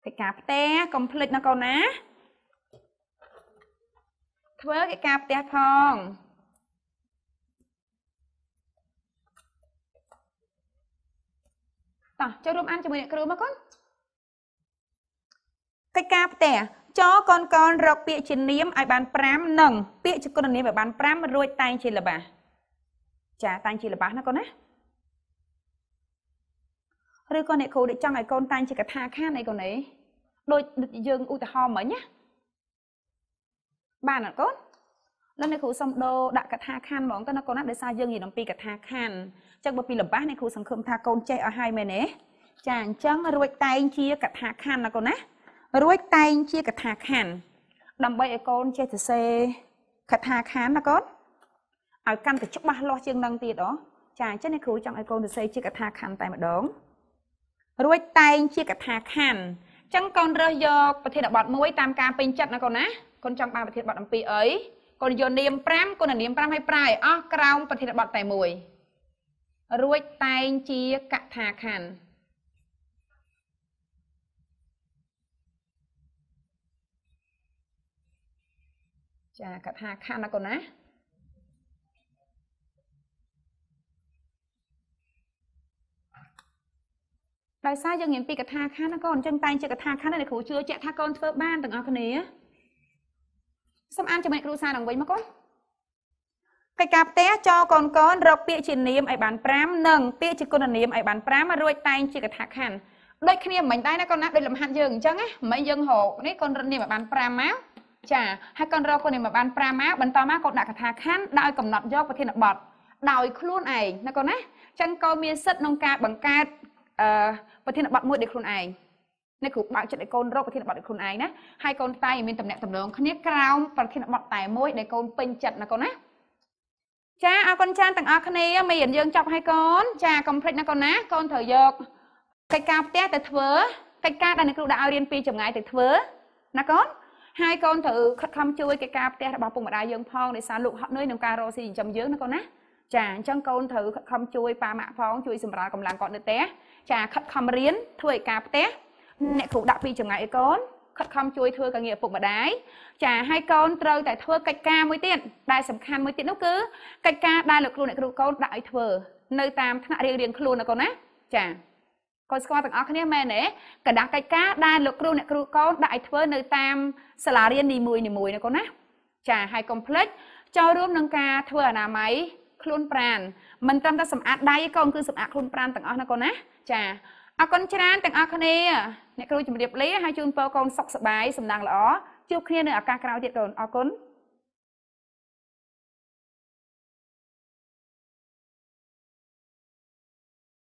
កិច្ចការផ្ទះកុំភ្លេចណាកូនណាធ្វើកិច្ចការផ្ទះផងតោះចូលរួមអានជាមួយអ្នកគ្រូមកកូនកិច្ចការផ្ទះចកូនកូនរកពាក្យជានាមឲ្យបាន5និងពាក្យជាគុណនាមឲ្យបាន5រួចតែងជាល្បាចាតែងជាល្បាណាកូនណាឬក៏អ្នកគ្រូដូចចង់ឲ្យកូនតាំងជាកថាខានអីកូនអីដូចយើងឧទាហរណ៍មិញណាបានអត់កូនដល់អ្នកគ្រូសុំដោដាក់កថាខានហ្មងទៅណាកូនណាដោយសារយើងនិយាយអំពីកថាខានចឹងបើពីលំបាសអ្នកគ្រូសង្ឃឹមថាកូនចេះអស់ហើយមែនទេចាអញ្ចឹងរួចតែងជាកថាខណ្ឌណាកូនណារួចតែងជាកថាខណ្ឌដើម្បីឲ្យកូនចេះសរសេរកថាខណ្ឌណាកូនឲ្យកាន់តែច្បាស់លាស់ជាងនឹងទៀតអូចាអញ្ចឹងនេះគ្រូចង់ឲ្យកូនសរសេរជាកថាខណ្ឌតែម្ដងរួចតែងជាកថាខណ្ឌអញ្ចឹងកូនរើសយកប្រធានបទមួយតាមការពេញចិត្តណាកូនណាកូនចង់បានប្រធានបទអំពីអីកូនយកនាម5កូននាម5ឲ្យប្រើឲ្យអស់ក្រោមប្រធានបទតែមួយ រួចតែងជាកថាខណ្ឌចាកថាខណ្ឌណាកូនណាដោយសារយើងរៀនពីកថាខណ្ឌណាកូនអញ្ចឹងតែងជាកថាខណ្ឌដែលគ្រូជឿជាក់ថាកូនធ្វើបានទាំងអស់គ្នាសូមអានចំណុចគ្រូសារឡើងវិញមកកូនកិច្ចការផ្ទះចោកូនកូនរកពាក្យជានាមឲ្យបាន5និងពាក្យជាគុណនាមឲ្យបាន5រួចតែងជាកថាខណ្ឌដូចគ្នាមិញដែរណាកូនណាដូចលំហាត់យើងអញ្ចឹងណាមិញយើងរកនេះកូនរនាមឲ្យបាន5មកចាហើយកូនរកគុណនាមឲ្យបាន5មកបន្តមកកូនដាក់កថាខណ្ឌដោយកំណត់យកប្រធានបទដោយខ្លួនឯងណាកូនណាអញ្ចឹងកូនមានសិទ្ធិក្នុងការបង្កើតអឺប្រធានបទមួយដោយខ្លួនឯងនេះគឺបើកចិត្តឲ្យកូនរកប្រធានបទដោយខ្លួនឯងណាហើយកូនតែមានតំណែងតំណងគ្នាក្រោមប្រធានបទតែមួយដែលកូនពេញចិត្តណាកូនណាចាអរគុណចានទាំងអស់គ្នាមេរៀនយើងចប់ហើយកូនចាកុំភ្លេចណាកូនណាកូនត្រូវយកកិច្ចការផ្ទះទៅធ្វើកិច្ចការដែលអ្នកគ្រូដាក់ឲ្យរៀនពីចម្ងាយទៅធ្វើណាកូនហើយកូនត្រូវខិតខំជួយកិច្ចការផ្ទះរបស់ពុកម្ដាយយើងផងដោយសារលោកហត់នឿយក្នុងការរកស៊ីចិញ្ចឹមយើងណាកូនណាចាអញ្ចឹងកូនត្រូវខិតខំជួយប៉ាម៉ាក់ផងជួយសម្រាលកម្លាំងគាត់នៅផ្ទះចាខិតខំរៀនធ្វើឯកាផ្ទះអ្នកគ្រូដាក់ពីចម្ងាយឲ្យកូនខិតខំជួយធ្វើការងារឪពុកម្ដាយចាហើយកូនត្រូវតែធ្វើកិច្ចការមួយទៀតដែលសំខាន់មួយទៀតនោះគឺកិច្ចការដែលលោកគ្រូអ្នកគ្រូកូនដាក់ឲ្យធ្វើនៅតាមថ្នាក់រៀងរៀងខ្លួនណាកូនណា ចាកូនស្គាល់ទាំងអស់គ្នាមែនទេកណ្ដាស់កិច្ចការដែលលោកគ្រូអ្នកគ្រូកូនដាក់ឲ្យធ្វើនៅតាមសាលារៀននីមួយនីមួយណាកូនណាចាហើយកុំភ្លេចចូលរួមនឹងការធ្វើអនាម័យខ្លួនប្រាណមិនត្រឹមតែសម្អាតដៃទេកូនគឺសម្អាតខ្លួនប្រាណទាំងអស់ណាកូនណាចាអរគុណច្រើនទាំងអស់គ្នាអ្នកគ្រូជំរាបលាហើយជូនពរកូនសុខសប្បាយសំណាងល្អជួបគ្នានៅឱកាសក្រោយទៀតកូនអរគុណ